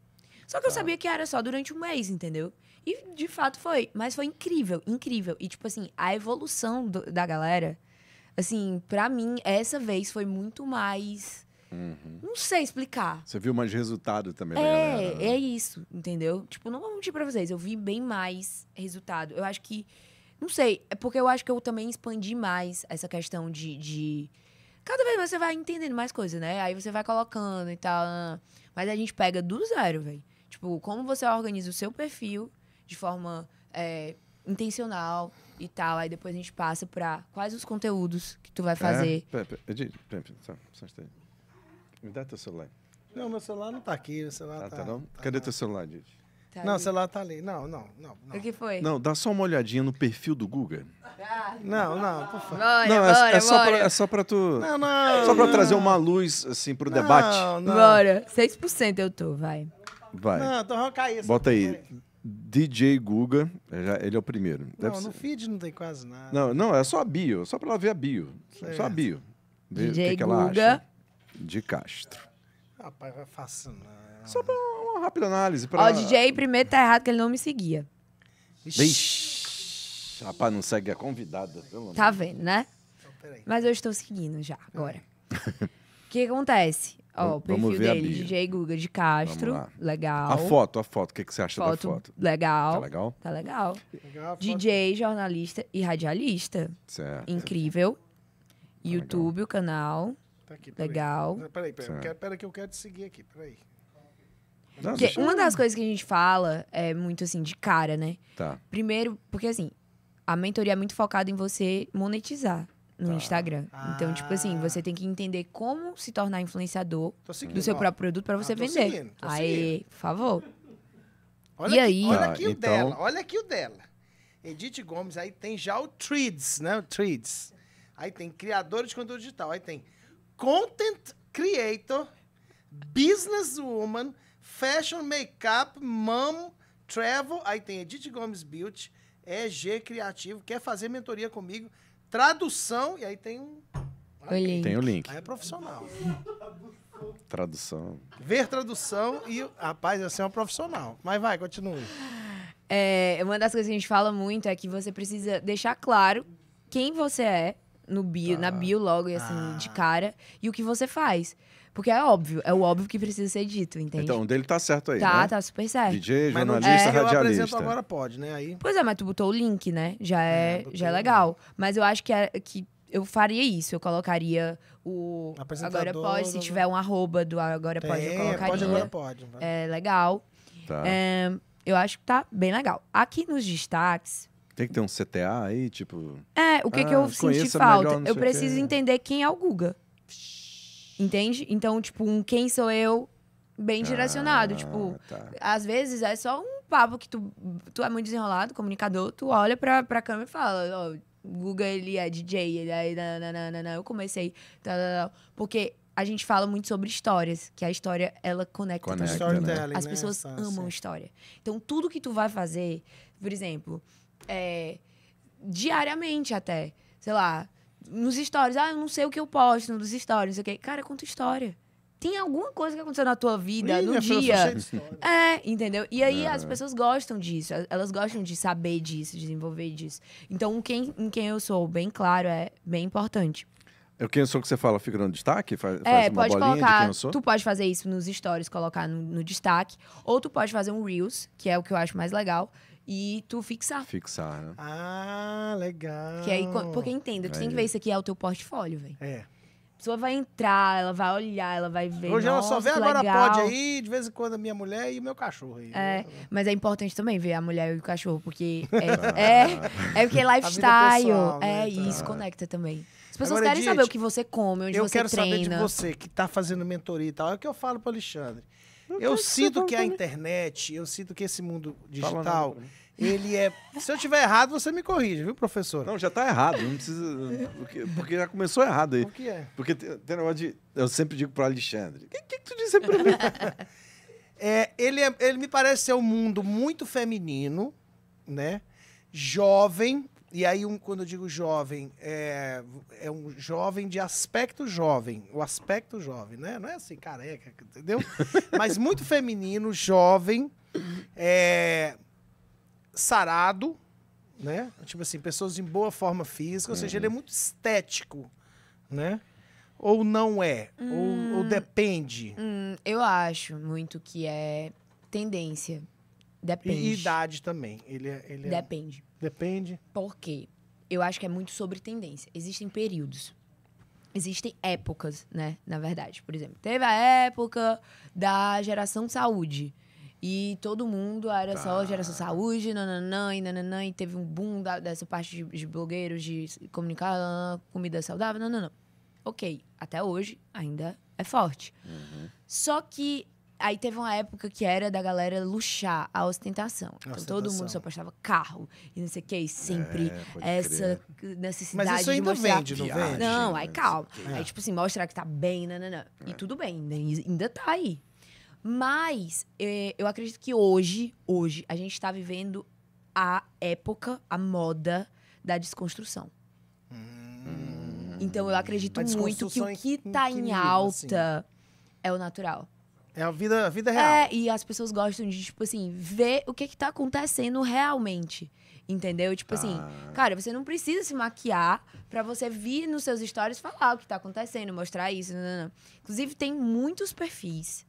Só que eu tá. sabia que era só durante um mês, entendeu? E de fato foi. Mas foi incrível, incrível. E, tipo assim, a evolução do, da galera, assim, pra mim, essa vez foi muito mais. Uhum. Não sei explicar. Você viu mais resultado também, é, da galera, né? É isso, entendeu? Tipo, não vou mentir pra vocês, eu vi bem mais resultado. Eu acho que. Não sei, é porque eu acho que eu também expandi mais essa questão de. de... Cada vez mais você vai entendendo mais coisas, né? Aí você vai colocando e tal. Ah, mas a gente pega do zero, velho. Tipo, como você organiza o seu perfil de forma é, intencional e tal. Aí depois a gente passa pra quais os conteúdos que tu vai é? fazer. Me dá teu celular. Não, meu celular não tá aqui, meu celular ah, tá... tá não? Tá Cadê lá. teu celular, Didi? Tá não, o celular tá ali. Não, não, não, não. O que foi? Não, dá só uma olhadinha no perfil do Guga. não, não, por favor. Bora, não, é, bora, é, só bora. Pra, é só pra tu. Não, não. Só pra não. trazer uma luz, assim, pro não, debate. Não. Bora. 6% eu tô, vai. Vai. Não, então Bota aí. DJ Guga, é ele é o primeiro. Deve não, ser. no feed não tem quase nada. Não, não, é só a bio, só pra ela ver a bio. Só a bio. Ver DJ o que, que ela acha. De Castro. Rapaz, vai fascinar. Só pra uma rápida análise. Pra... Ó, DJ primeiro tá errado que ele não me seguia. Vixe. Rapaz, não segue a convidada. Pelo tá vendo, né? Então, Mas eu estou seguindo já, agora. É. O que acontece? Ó, o perfil ver dele, DJ Guga de Castro. Legal. A foto, a foto. O que, que você acha foto, da foto? Legal. Tá legal? Tá legal. legal DJ, jornalista e radialista. Certo. Incrível. Tá YouTube, legal. o canal. Tá aqui, peraí. Legal. Peraí, peraí. Peraí, peraí que eu quero te seguir aqui. Peraí. uma das coisas que a gente fala é muito assim, de cara, né? Tá. Primeiro, porque assim, a mentoria é muito focada em você monetizar no tá. Instagram. Ah. Então, tipo assim, ah. você tem que entender como se tornar influenciador do seu ó. próprio produto para ah, você ah, tô vender. Seguindo, tô Aí, por favor. Olha e aqui, aí? Olha aqui ah, o então... dela, olha aqui o dela. Edith Gomes, aí tem já o Treads, né? O Treads. Aí tem criador de conteúdo digital, aí tem content creator, businesswoman, fashion makeup, mom, travel, aí tem Edith Gomes Beauty, EG Criativo, quer fazer mentoria comigo? Tradução, e aí tem um. tem o link. Aí é profissional. Tradução. Ver tradução e. Rapaz, você assim é um profissional. Mas vai, continue. É, uma das coisas que a gente fala muito é que você precisa deixar claro quem você é no bio, tá. na bio logo, assim, ah. de cara, e o que você faz. Porque é óbvio, é o óbvio que precisa ser dito, entende? Então, dele tá certo aí. Tá, né? tá super certo. DJ, jornalista, mas é, radialista. Eu agora pode, né? Aí... Pois é, mas tu botou o link, né? Já é, é já é legal. Mas eu acho que, é, que eu faria isso, eu colocaria o Agora Pode, se tiver um arroba do Agora Tem, Pode, eu é, colocaria. Pode, agora pode. É legal. Tá. É, eu acho que tá bem legal. Aqui nos destaques. Tem que ter um CTA aí, tipo. É, o que, ah, que eu senti falta? Melhor, eu preciso entender quem é o Guga. Entende? Então, tipo, um quem sou eu bem direcionado. Ah, tipo, tá. às vezes é só um papo que tu, tu é muito desenrolado, comunicador, tu olha pra, pra câmera e fala, ó, oh, Guga, ele é DJ, ele é... Nananana, eu comecei... Nananana. Tá, tá, tá. Porque a gente fala muito sobre histórias, que a história ela conecta, conecta tudo. Né? As né? pessoas né? amam história. Então tudo que tu vai fazer, por exemplo, é, diariamente até, sei lá, nos stories, ah, eu não sei o que eu posto nos stories, ok? Cara, conta história. Tem alguma coisa que aconteceu na tua vida, Ih, no dia. É, entendeu? E aí é. as pessoas gostam disso, elas gostam de saber disso, desenvolver disso. Então, quem, em quem eu sou, bem claro, é bem importante. Eu quem eu sou que você fala fica no destaque? Faz, é, faz uma pode colocar. Tu pode fazer isso nos stories, colocar no, no, destaque. Ou tu pode fazer um Reels, que é o que eu acho mais legal, e tu fixar. Fixar, né? Ah, legal. Que aí, porque entenda, tu tem que ver isso aqui é o teu portfólio, velho. É. A pessoa vai entrar, ela vai olhar, ela vai ver. Hoje ela só vê agora legal. pode aí, de vez em quando a minha mulher e o meu cachorro aí. É, né? mas é importante também ver a mulher e o cachorro, porque é, ah. é, é, é porque lifestyle, pessoal, né, é né? isso, conecta também. As pessoas agora, querem saber o que você come, onde você treina. Eu quero saber de você, que tá fazendo mentoria e tal. É o que eu falo pro Alexandre eu sinto que, a internet, eu sinto que esse mundo digital, ele é. Se eu tiver errado, você me corrige, viu, professor? Não, já está errado. Não precisa. Porque, porque, já começou errado aí. O que é? Porque tem, tem negócio de. Eu sempre digo para Alexandre. O que, que, que, tu disse para mim? é, ele, é, ele me parece ser um mundo muito feminino, né? Jovem, e aí, um, quando eu digo jovem, é, é um jovem de aspecto jovem. O aspecto jovem, né? Não é assim, careca, entendeu? Mas muito feminino, jovem, é, sarado, né? Tipo assim, pessoas em boa forma física, ou seja, ele é uhum. muito estético, né? Ou não é, hum, ou, ou, depende. Hum, eu acho muito que é tendência. Depende. E idade também. Ele, é, ele é... Depende. Depende. Por quê? Eu acho que é muito sobre tendência. Existem períodos. Existem épocas, né? Na verdade. Por exemplo, teve a época da geração saúde. E todo mundo era tá. só geração saúde, nananã, e nananã, e teve um boom da, dessa parte de, de, blogueiros, de comunicar comida saudável, nananã. Ok, até hoje ainda é forte. Uhum. Só que Aí teve uma época que era da galera luxar a ostentação. Então ostentação. todo mundo só postava carro e não sei o que. E sempre é, essa crer. necessidade Mas isso ainda de mostrar... vende, não vende? Não, aí calma. É. Aí tipo assim, mostrar que tá bem, nananã. É. E tudo bem, ainda tá aí. Mas é, eu acredito que hoje, hoje, a gente tá vivendo a época, a moda da desconstrução. Hum. Então eu acredito muito que o que tá em assim? alta assim. é o natural. É a vida, a vida real. É, e as pessoas gostam de, tipo assim, ver o que, que tá acontecendo realmente. Entendeu? Tipo assim, ah. assim, cara, você não precisa se maquiar para você vir nos seus stories falar o que tá acontecendo, mostrar isso. Não, não, não. Inclusive, tem muitos perfis.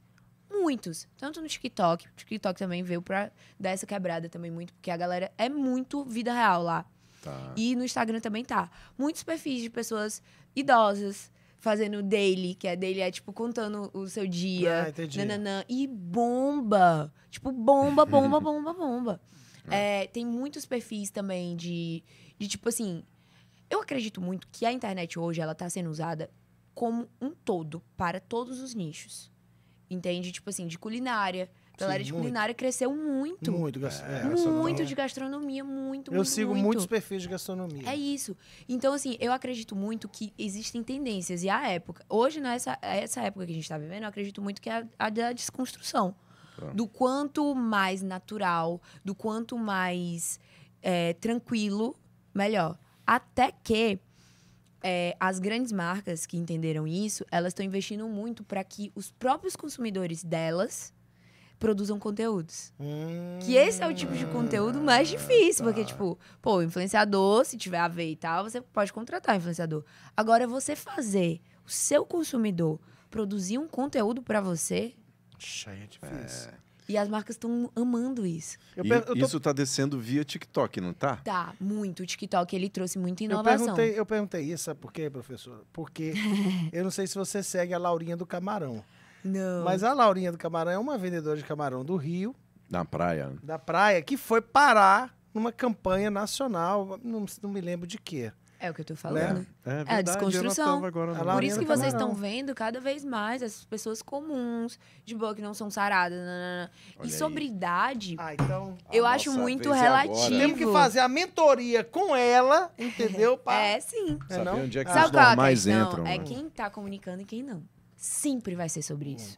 Muitos. Tanto no TikTok. O TikTok também veio pra dar essa quebrada também muito, porque a galera é muito vida real lá. Tá. E no Instagram também tá. Muitos perfis de pessoas idosas, fazendo daily, que é daily é tipo contando o seu dia. Ah, entendi. Nananã, e bomba. Tipo, bomba, bomba, bomba, bomba. É, tem muitos perfis também de, de tipo assim. Eu acredito muito que a internet hoje ela tá sendo usada como um todo para todos os nichos. Entende? Tipo assim, de culinária, a galera de muito. culinária cresceu muito. Muito, é, muito de gastronomia, muito, Eu muito, sigo muito. muitos perfis de gastronomia. É isso. Então, assim, eu acredito muito que existem tendências. E a época, hoje, nessa é é essa época que a gente está vivendo, eu acredito muito que é a, a da desconstrução. Tá. Do quanto mais natural, do quanto mais é, tranquilo, melhor. Até que é, as grandes marcas que entenderam isso, elas estão investindo muito para que os próprios consumidores delas produzam conteúdos. Hum. Que esse é o tipo de conteúdo mais tá. difícil, porque, tipo, pô, influenciador, se tiver a ver e tal, você pode contratar um influenciador. Agora, é você fazer o seu consumidor produzir um conteúdo para você. Isso é, é difícil. E as marcas estão amando isso. Tô... Isso está descendo via TikTok, não tá? Tá, muito. O TikTok ele trouxe muita inovação. Eu perguntei, eu perguntei isso, sabe por quê, professora? Porque eu não sei se você segue a Laurinha do Camarão. Não. Mas a Laurinha do Camarão é uma vendedora de camarão do Rio. Da praia. Da praia, que foi parar numa campanha nacional, não, não me lembro de quê. É o que eu tô né? falando. É, é, verdade, é a desconstrução. Agora, a Por isso que vocês estão vendo cada vez mais essas pessoas comuns, de boa, que não são saradas. Nanana. E sobre aí. idade, ah, então, eu acho muito é relativo. Temos que fazer a mentoria com ela, entendeu? Pra... É, sim. É, não? onde é que Sabe os é entram. É quem tá comunicando e quem não sempre vai ser sobre hum. isso.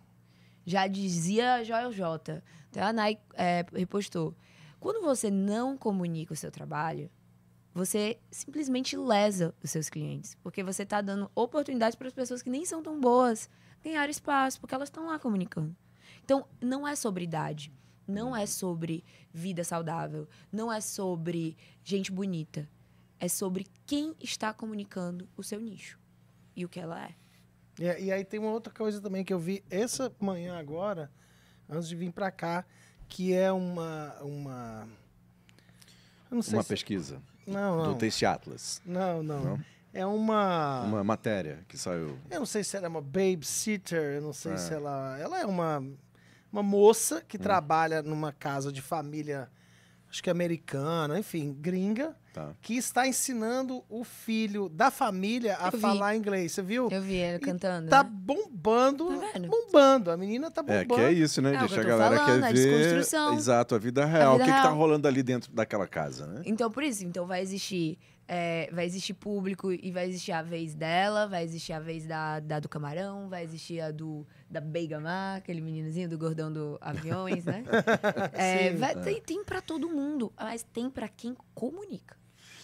Já dizia Joel J. Até a Nai é, repostou. Quando você não comunica o seu trabalho, você simplesmente lesa os seus clientes. Porque você está dando oportunidade para as pessoas que nem são tão boas ganhar espaço, porque elas estão lá comunicando. Então, não é sobre idade, não é sobre vida saudável, não é sobre gente bonita. É sobre quem está comunicando o seu nicho e o que ela é. E, e, aí tem uma outra coisa também que eu vi essa manhã agora, antes de vir para cá, que é uma. uma uma se... pesquisa. Não, não. Do Taste Atlas. não. não? não? É uma. Uma matéria que saiu. Eu não sei se ela é uma babysitter, eu não sei é. se ela. Ela é uma, uma moça que hum. trabalha numa casa de família, acho que americana, enfim, gringa. Tá. Que está ensinando o filho da família a falar inglês. Você viu? Eu vi ele cantando. tá né? bombando. Tá bombando. A menina tá bombando. É que é isso, né? É, Deixa a galera falando, quer é a ver. Exato, a vida real. A vida o que, real. que tá rolando ali dentro daquela casa, né? Então, por isso, então vai existir. É, vai existir público e vai existir a vez dela, vai existir a vez da, da do camarão, vai existir a do da Beigamá, aquele meninozinho do gordão do aviões, né? é, vai, é. tem, tem para todo mundo, mas tem para quem comunica.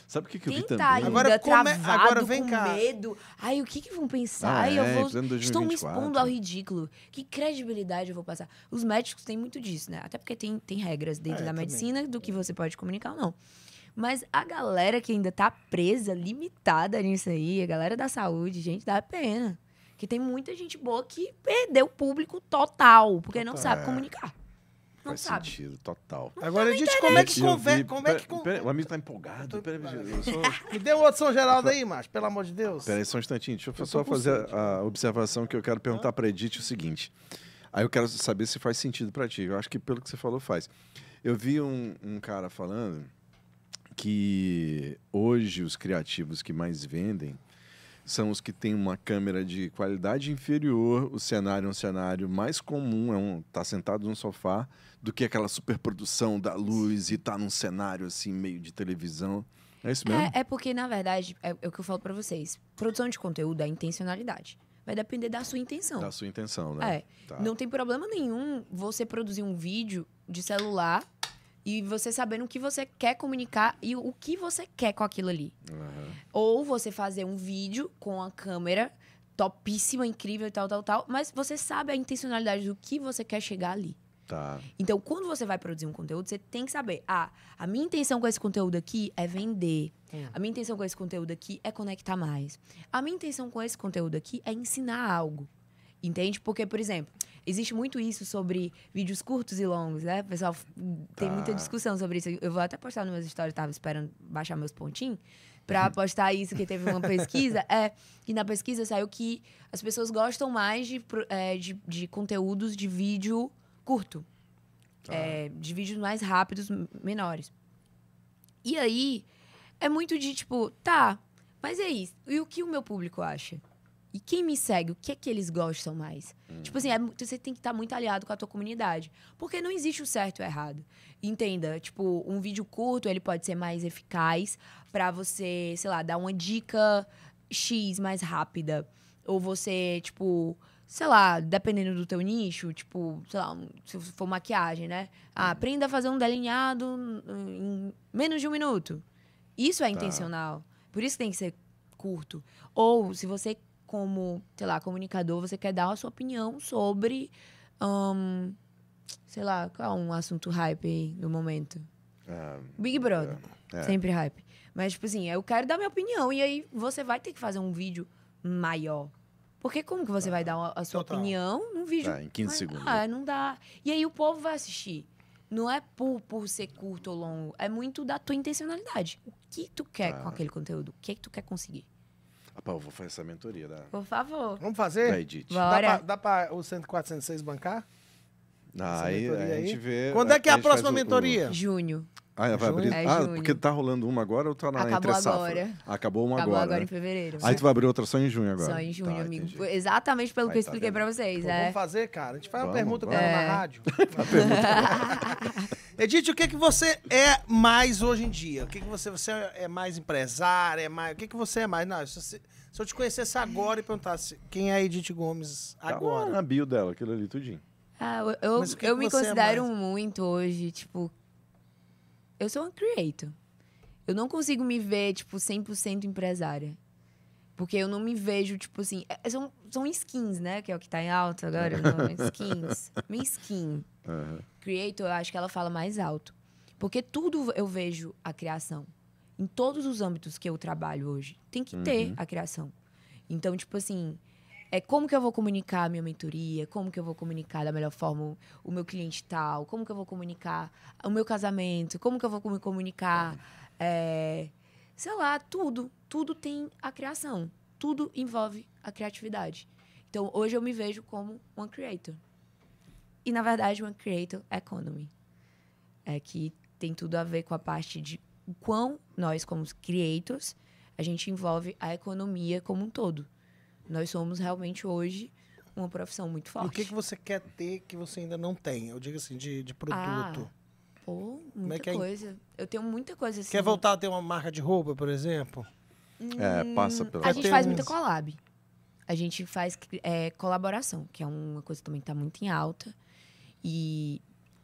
Sabe o que, que eu vi tá também? ainda agora, como come... agora vem com cá. medo. Ai, o que, que vão pensar? Ah, Ai, eu é, vou... Estão me expondo ao ridículo. Que credibilidade eu vou passar? Os médicos têm muito disso, né? Até porque tem, tem regras dentro ah, da medicina também. do que você pode comunicar ou não. Mas a galera que ainda tá presa, limitada nisso aí, a galera da saúde, gente, dá pena. Que tem muita gente boa que perdeu o público total, porque total. não sabe é. comunicar. Não Faz sabe. sentido, total. Não Agora, tá gente, como é que conversa? Como é que pera, o amigo tá empolgado. sou... Me dê um outro São Geraldo aí, Márcio, pelo amor de Deus. Peraí, só um instantinho. Deixa eu, eu só fazer a, a, observação que eu quero perguntar ah. pra Edith o seguinte. Aí eu quero saber se faz sentido para ti. Eu acho que pelo que você falou, faz. Eu vi um, um cara falando que hoje os criativos que mais vendem são os que têm uma câmera de qualidade inferior, o cenário é um cenário mais comum, é um tá sentado num sofá, do que aquela superprodução da luz e tá num cenário assim meio de televisão. É isso mesmo? É, é porque na verdade é, é, o que eu falo para vocês. Produção de conteúdo é intencionalidade. Vai depender da sua intenção. Da sua intenção, né? É. Tá. Não tem problema nenhum você produzir um vídeo de celular e você sabendo o que você quer comunicar e o que você quer com aquilo ali. Uhum. Ou você fazer um vídeo com a câmera topíssima, incrível e tal, tal, tal. Mas você sabe a intencionalidade do que você quer chegar ali. Tá. Então, quando você vai produzir um conteúdo, você tem que saber: ah, a minha intenção com esse conteúdo aqui é vender. Hum. A minha intenção com esse conteúdo aqui é conectar mais. A minha intenção com esse conteúdo aqui é ensinar algo. Entende? Porque, por exemplo, Existe muito isso sobre vídeos curtos e longos, né? Pessoal, tem muita tá. discussão sobre isso. Eu vou até postar nos meus stories, tava esperando baixar meus pontinhos para uhum. postar isso, que teve uma pesquisa, é que na pesquisa saiu que as pessoas gostam mais de, é, de, de, conteúdos de vídeo curto. Tá. É, de vídeos mais rápidos, menores. E aí, é muito de tipo, tá, mas é isso. E o que o meu público acha? E quem me segue, o que é que eles gostam mais? Hum. Tipo assim, é, você tem que estar tá muito aliado com a tua comunidade. Porque não existe o certo e o errado. Entenda, tipo, um vídeo curto, ele pode ser mais eficaz para você, sei lá, dar uma dica X mais rápida. Ou você, tipo, sei lá, dependendo do teu nicho, tipo, sei lá, se for maquiagem, né? Ah, uhum. aprenda a fazer um delineado em menos de um minuto. Isso é tá. intencional. Por isso tem que ser curto. Ou se você como, sei lá, comunicador, você quer dar a sua opinião sobre, um, sei lá, qual é um assunto hype aí no momento? Um, é, Big Brother. É, é. Sempre hype. Mas, tipo assim, eu quero dar minha opinião. E aí você vai ter que fazer um vídeo maior. Porque como que você ah, vai dar a sua total. opinião num vídeo? Ah, em 15 mas, segundos. Ah, não dá. E aí o povo vai assistir. Não é por, por ser curto ou longo. É muito da tua intencionalidade. O que tu quer ah. com aquele conteúdo? O que, é que tu quer conseguir? Rapaz, eu vou fazer essa mentoria da. Por favor. Vamos fazer? Da Edith. Bora. Dá pra, o 104, o 10406 bancar? Ah, aí, aí, a gente vê. Quando é que é a, a próxima mentoria? O... Junho. Ah, vai abrir. É ah, porque tá rolando uma agora ou tá na Acabou entre safra? agora. Acabou uma Acabou agora. agora em né? fevereiro. Aí tu vai abrir outra só em junho agora. Só em junho, tá, amigo. Entendi. Exatamente pelo que eu tá expliquei vendo. pra vocês. Pô, é. Vamos fazer, cara. A gente faz vamos, é. uma pergunta vamos. pra ela é. na rádio. Edith, o que, que você é mais hoje em dia? O que, que você, você é mais empresária? É mais, o que, que você é mais? Não, você, se eu te conhecesse agora e perguntasse quem é a Edith Gomes tá agora. Tá na bio dela, aquilo ali tudinho. Ah, eu, eu, que eu me é considero é muito hoje, tipo. Eu sou uma creator. Eu não consigo me ver, tipo, 100% empresária. Porque eu não me vejo, tipo assim. É, é, são, são skins, né? Que é o que tá em alta agora. Não, skins. Minha skin. Uhum. Creator, eu acho que ela fala mais alto. Porque tudo eu vejo a criação em todos os âmbitos que eu trabalho hoje. Tem que uhum. ter a criação. Então, tipo assim, é como que eu vou comunicar a minha mentoria, como que eu vou comunicar da melhor forma o meu cliente tal, como que eu vou comunicar o meu casamento, como que eu vou me comunicar, é, sei lá, tudo, tudo tem a criação, tudo envolve a criatividade. Então hoje eu me vejo como uma creator e na verdade uma creator economy, é que tem tudo a ver com a parte de o quão nós, como creators, a gente envolve a economia como um todo. Nós somos realmente hoje uma profissão muito forte. E o que, que você quer ter que você ainda não tem? Eu digo assim, de, de produto. Ah. Pô, é muita é coisa. É? Eu tenho muita coisa assim. Quer voltar a ter uma marca de roupa, por exemplo? é, passa hum, pela... A gente faz muita collab. A gente faz é, colaboração, que é uma coisa também que tá muito em alta. E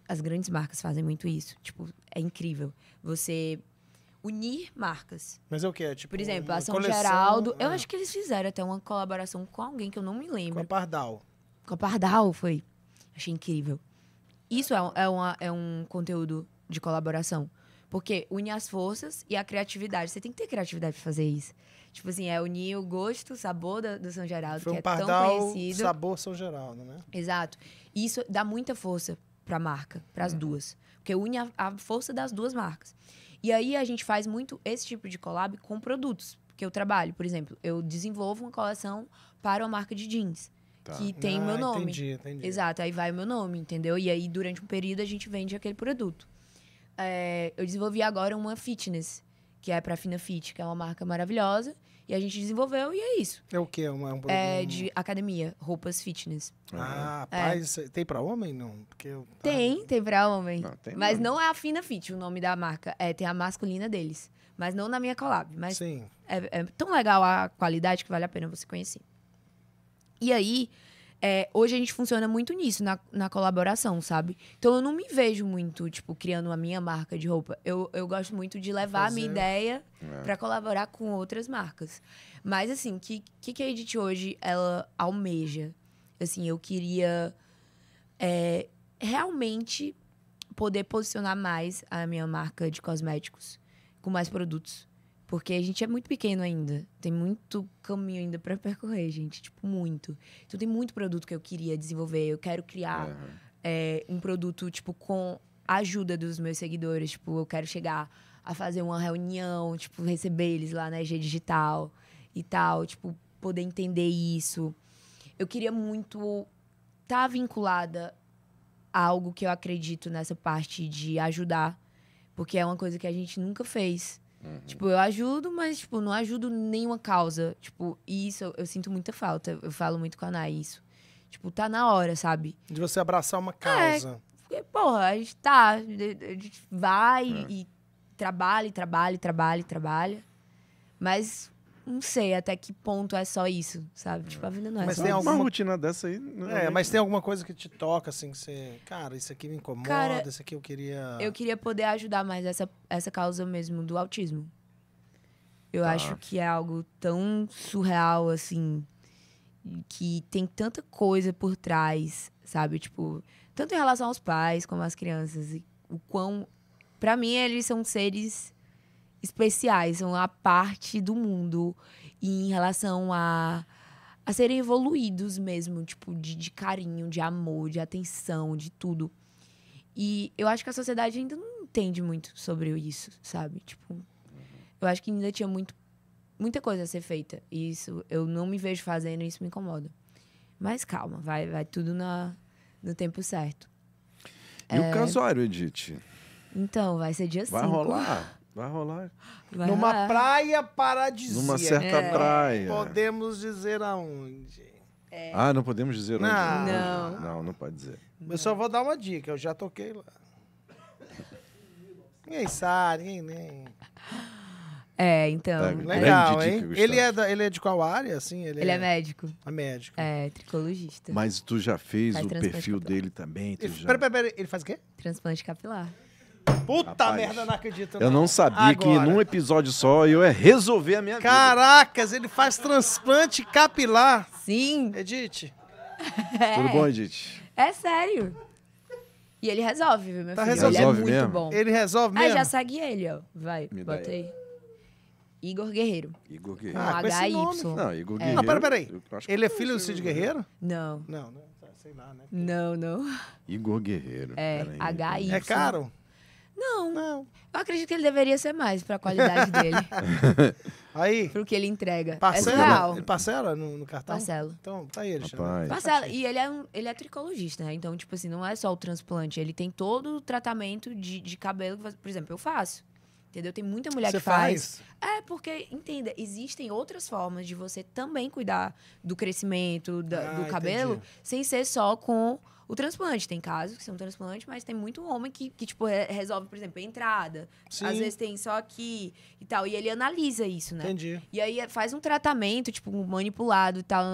as grandes marcas fazem muito isso. Tipo, é incrível. Você unir marcas. Mas é o que? É tipo, Por exemplo, a São coleção, Geraldo. Eu é. acho que eles fizeram até uma colaboração com alguém que eu não me lembro. Com a Pardal. Com a Pardal, foi. Achei incrível. Isso é, é, uma, é um conteúdo de colaboração. Porque une as forças e a criatividade. Você tem que ter criatividade para fazer isso. Tipo assim, é unir o gosto, o sabor do, do São Geraldo, Foi um que é pardal, tão conhecido. sabor São Geraldo, né? Exato. E isso dá muita força para a marca, para as uhum. duas. Porque une a, a, força das duas marcas. E aí a gente faz muito esse tipo de collab com produtos que eu trabalho. Por exemplo, eu desenvolvo uma coleção para uma marca de jeans. Tá. Que tem o meu ah, nome. Entendi, entendi. Exato, aí vai o meu nome, entendeu? E aí, durante um período, a gente vende aquele produto. É, eu desenvolvi agora uma fitness, que é para Fina Fit, que é uma marca maravilhosa. E a gente desenvolveu e é isso. É o quê? É uma, é um É de academia, roupas fitness. Ah, é. tem pra homem? Não, porque eu... Ah. Tem, tem pra homem. Não, tem mas não é a Fina Fit o nome da marca. É, tem a masculina deles. Mas não na minha collab. Mas Sim. É, é tão legal a qualidade que vale a pena você conhecer. E aí, é, hoje a gente funciona muito nisso, na, na colaboração, sabe? Então eu não me vejo muito, tipo, criando a minha marca de roupa. Eu, eu gosto muito de levar Fazer. a minha ideia é. para colaborar com outras marcas. Mas, assim, o que, que, que a Edith hoje, ela almeja? Assim, eu queria é, realmente poder posicionar mais a minha marca de cosméticos com mais produtos. Porque a gente é muito pequeno ainda. Tem muito caminho ainda para percorrer, gente. Tipo, muito. Então tem muito produto que eu queria desenvolver. Eu quero criar uhum. é, um produto, tipo, com a ajuda dos meus seguidores. Tipo, eu quero chegar a fazer uma reunião, tipo, receber eles lá na EG Digital e tal. Tipo, poder entender isso. Eu queria muito estar tá vinculada a algo que eu acredito nessa parte de ajudar. Porque é uma coisa que a gente nunca fez. Uhum. Tipo, eu ajudo, mas, tipo, não ajudo nenhuma causa. Tipo, isso eu, eu sinto muita falta. Eu falo muito com a Ana isso. Tipo, tá na hora, sabe? De você abraçar uma causa. É, porque, porra, a gente tá. A gente vai é. e trabalha, e trabalha, e trabalha, e trabalha. Mas não sei até que ponto é só isso, sabe? Tipo, a vida não é mas só tem isso. alguma rotina dessa aí. É, é, mas tem alguma coisa que te toca, assim, que você. Cara, isso aqui me incomoda, Cara, isso aqui eu queria. Eu queria poder ajudar mais essa, essa causa mesmo do autismo. Eu tá. acho que é algo tão surreal, assim, que tem tanta coisa por trás, sabe? Tipo, tanto em relação aos pais como às crianças. o quão. para mim, eles são seres especiais, são a parte do mundo. E em relação a, a serem evoluídos mesmo, tipo, de, de carinho, de amor, de atenção, de tudo. E eu acho que a sociedade ainda não entende muito sobre isso, sabe? Tipo, eu acho que ainda tinha muito, muita coisa a ser feita. E isso, eu não me vejo fazendo, isso me incomoda. Mas calma, vai, vai tudo na, no tempo certo. E é... o casório, Edith? Então, vai ser dia 5. Vai cinco. rolar. Vai rolar. Vai Numa rolar. praia paradisíaca. Numa certa é. praia. Podemos dizer aonde. É. Ah, não podemos dizer não. onde. Não. Não, não pode dizer. Não. Eu só vou dar uma dica, eu já toquei lá. ninguém sabe, ninguém nem. É, então. É, Legal, hein? ele, é da, ele é de qual área, assim? Ele, ele é, é, médico. É médico. É, tricologista. Mas tu já fez Faz o perfil capilar. dele também? Tu já... pera, ele faz o quê? Transplante capilar. Puta Rapaz, merda, não acredito. Eu né? não sabia Agora. que num episódio só eu ia resolver a minha Caracas, vida. Caracas, ele faz transplante capilar. Sim. Edith. É. Tudo bom, Edith? É sério. E ele resolve, viu, meu tá filho? Resolve. Ele resolve é muito bom. Ele resolve mesmo? Ah, já segue ele, ó. Vai, Me aí. Igor Guerreiro. Igor Guerreiro. Ah, ah HY. É não, é Igor Guerreiro. Não, pera, aí. Ele é filho do Cid Guerreiro? Não. Não, não. Né? Sei lá, né? Não, não. Igor Guerreiro. É, HY. É caro? Não. Não. Eu acredito que ele deveria ser mais pra qualidade dele. Aí. Pro que ele entrega. É parcela? É real. ele parcela no, no cartão? Parcela. Então, tá aí, Alexandre. Parcela. E ele é, um, ele é tricologista, né? Então, tipo assim, não é só o transplante. Ele tem todo o tratamento de, de cabelo. Que, por exemplo, eu faço. Entendeu? Tem muita mulher você que faz. faz. É, porque, entenda, existem outras formas de você também cuidar do crescimento da, ah, do cabelo entendi. sem ser só com o transplante. Tem casos que são transplante, mas tem muito homem que, que tipo, resolve, por exemplo, a entrada. Sim. Às vezes tem só aqui e tal. E ele analisa isso, né? Entendi. E aí é, faz um tratamento, tipo, manipulado e tal.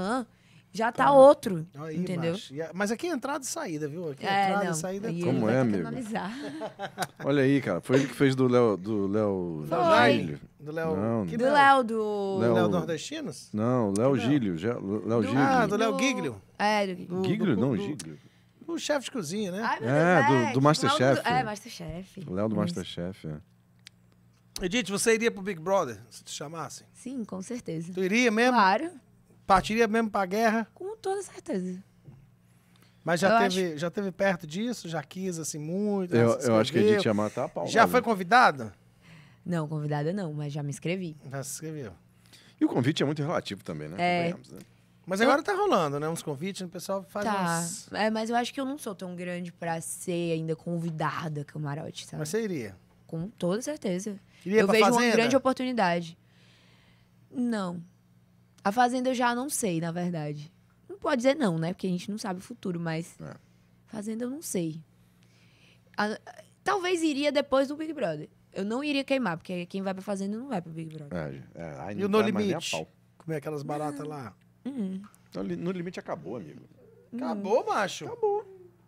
Já tá ah. outro, aí, entendeu? Macho. Mas aqui é entrada e saída, viu? Aqui é, é entrada não. e saída. E é Como é, amigo? Olha aí, cara. Foi ele que fez do Léo... Do Léo... Gílio. Do Léo... Não, do Léo do... Léo Nordestinos? Não, Léo Gílio. Léo Gílio. Ah, do Léo Giglio. É, do Giglio. Giglio? Não, Giglio. O chefe de cozinha, né? Ai, meu é, Deus, é, do, tipo, do Masterchef. É, Masterchef. O Léo do Masterchef, é. Edith, você iria pro Big Brother, se te chamassem? Sim, com certeza. Tu iria mesmo? Claro. Partiria mesmo pra guerra? Com toda certeza. Mas já, teve, acho- já teve perto disso? Já quis, assim, muito? Eu, eu acho que a gente ia matar a pau. Já foi convidada? Não, convidada não, mas já me inscrevi. Já se inscreveu. E o convite é muito relativo também, né? É. né? Mas agora tá rolando, né? Uns convites, o pessoal faz tá. uns... É, mas eu acho que eu não sou tão grande pra ser ainda convidada camarote, sabe? Mas você iria? Com toda certeza. Iria eu vejo fazenda? uma grande oportunidade. Não. A Fazenda eu já não sei, na verdade. Não pode dizer não, né? Porque a gente não sabe o futuro, mas... É. Fazenda eu não sei. A... Talvez iria depois do Big Brother. Eu não iria queimar, porque quem vai pra Fazenda não vai pro Big Brother. É, é, e o No Limite? Comer aquelas baratas lá. Uhum. No, limite acabou, amigo. Uhum. Acabou, macho? Acabou.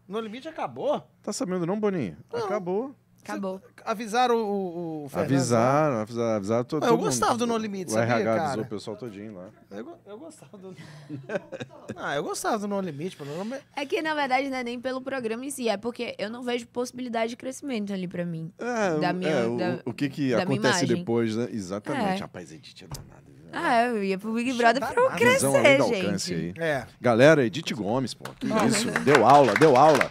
No limite acabou? Tá sabendo não, Boninho? Não. Acabou. Acabou. Cê, avisaram o, o Fernando? Avisaram, avisaram, avisaram todo, Eu gostava mundo. do No Limite, o sabia, RH cara? avisou o pessoal todinho lá. Eu, eu gostava do... ah, eu gostava do No Limite. Pelo nome... É que, na verdade, não é nem pelo programa em si, é porque eu não vejo possibilidade de crescimento ali pra mim. É, da minha, é, o, o que que acontece depois, né? Exatamente. É. Rapaz, Edith é danada. Ah, é, eu ia pro Big Brother pra eu crescer, do alcance gente. Aí. É. Galera, Edith Gomes, pô. Que isso. Deu aula, deu aula.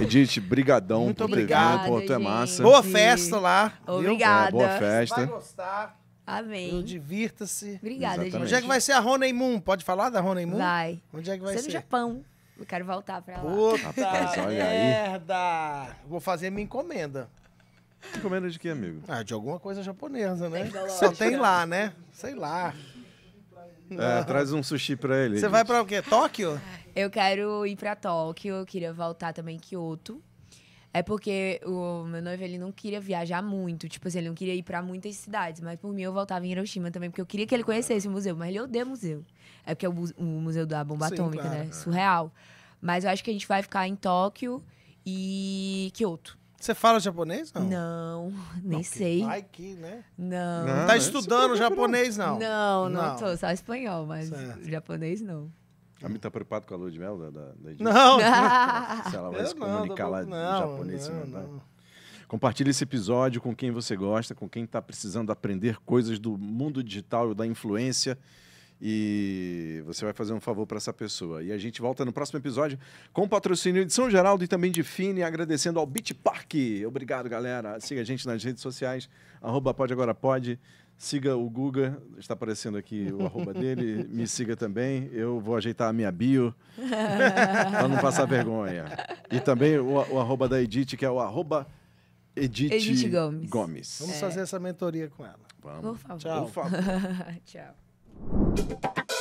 Edith, brigadão Muito por obrigado, ter vindo, pô, tu é massa. Boa festa lá. Obrigada. É, boa festa. Amém. Divirta-se. Obrigada, Exatamente. gente. Onde é que vai ser a Honeymoon? Pode falar da Honeymoon? Vai. Onde é que vai é ser? Ser no Japão. Eu quero voltar pra lá. Puta Rapaz, olha aí. merda! Vou fazer minha encomenda. Encomenda de que, amigo? Ah, de alguma coisa japonesa, né? Só tem lá, né? Sei lá. É, traz um sushi pra ele. Você vai pra o quê? Tóquio? Eu quero ir pra Tóquio, eu queria voltar também em Kyoto. É porque o meu noivo, ele não queria viajar muito. Tipo assim, ele não queria ir para muitas cidades. Mas por mim, eu voltava em Hiroshima também, porque eu queria que ele conhecesse o museu. Mas ele odeia museu. É porque é o, o museu da bomba Sim, atômica, né? claro. né? Surreal. Mas eu acho que a gente vai ficar em Tóquio e Kyoto. Você fala japonês, não? Não, nem não, sei. Vai que, né? Não. Não, tá né? estudando japonês, não. não? Não, não, tô. Só espanhol, mas certo. japonês, não. A mim tá preocupado com a lua de mel da, da, da Não! Se ela vai eu se comunicar lá não, japonês, não, não. Compartilhe esse episódio com quem você gosta, com quem está precisando aprender coisas do mundo digital e da influência e você vai fazer um favor para essa pessoa. E a gente volta no próximo episódio com patrocínio de São Geraldo e também de Fini, agradecendo ao Beach Park. Obrigado, galera. Siga a gente nas redes sociais, arroba pode agora pode. Siga o Guga, está aparecendo aqui o arroba dele. Me siga também. Eu vou ajeitar a minha bio para não passar vergonha. E também o, o arroba da Edith, que é o arroba Edith, Edith Gomes. Gomes. Vamos é. fazer essa mentoria com ela. Vamos. Por favor. Tchau. Por favor. Tchau. Thank you.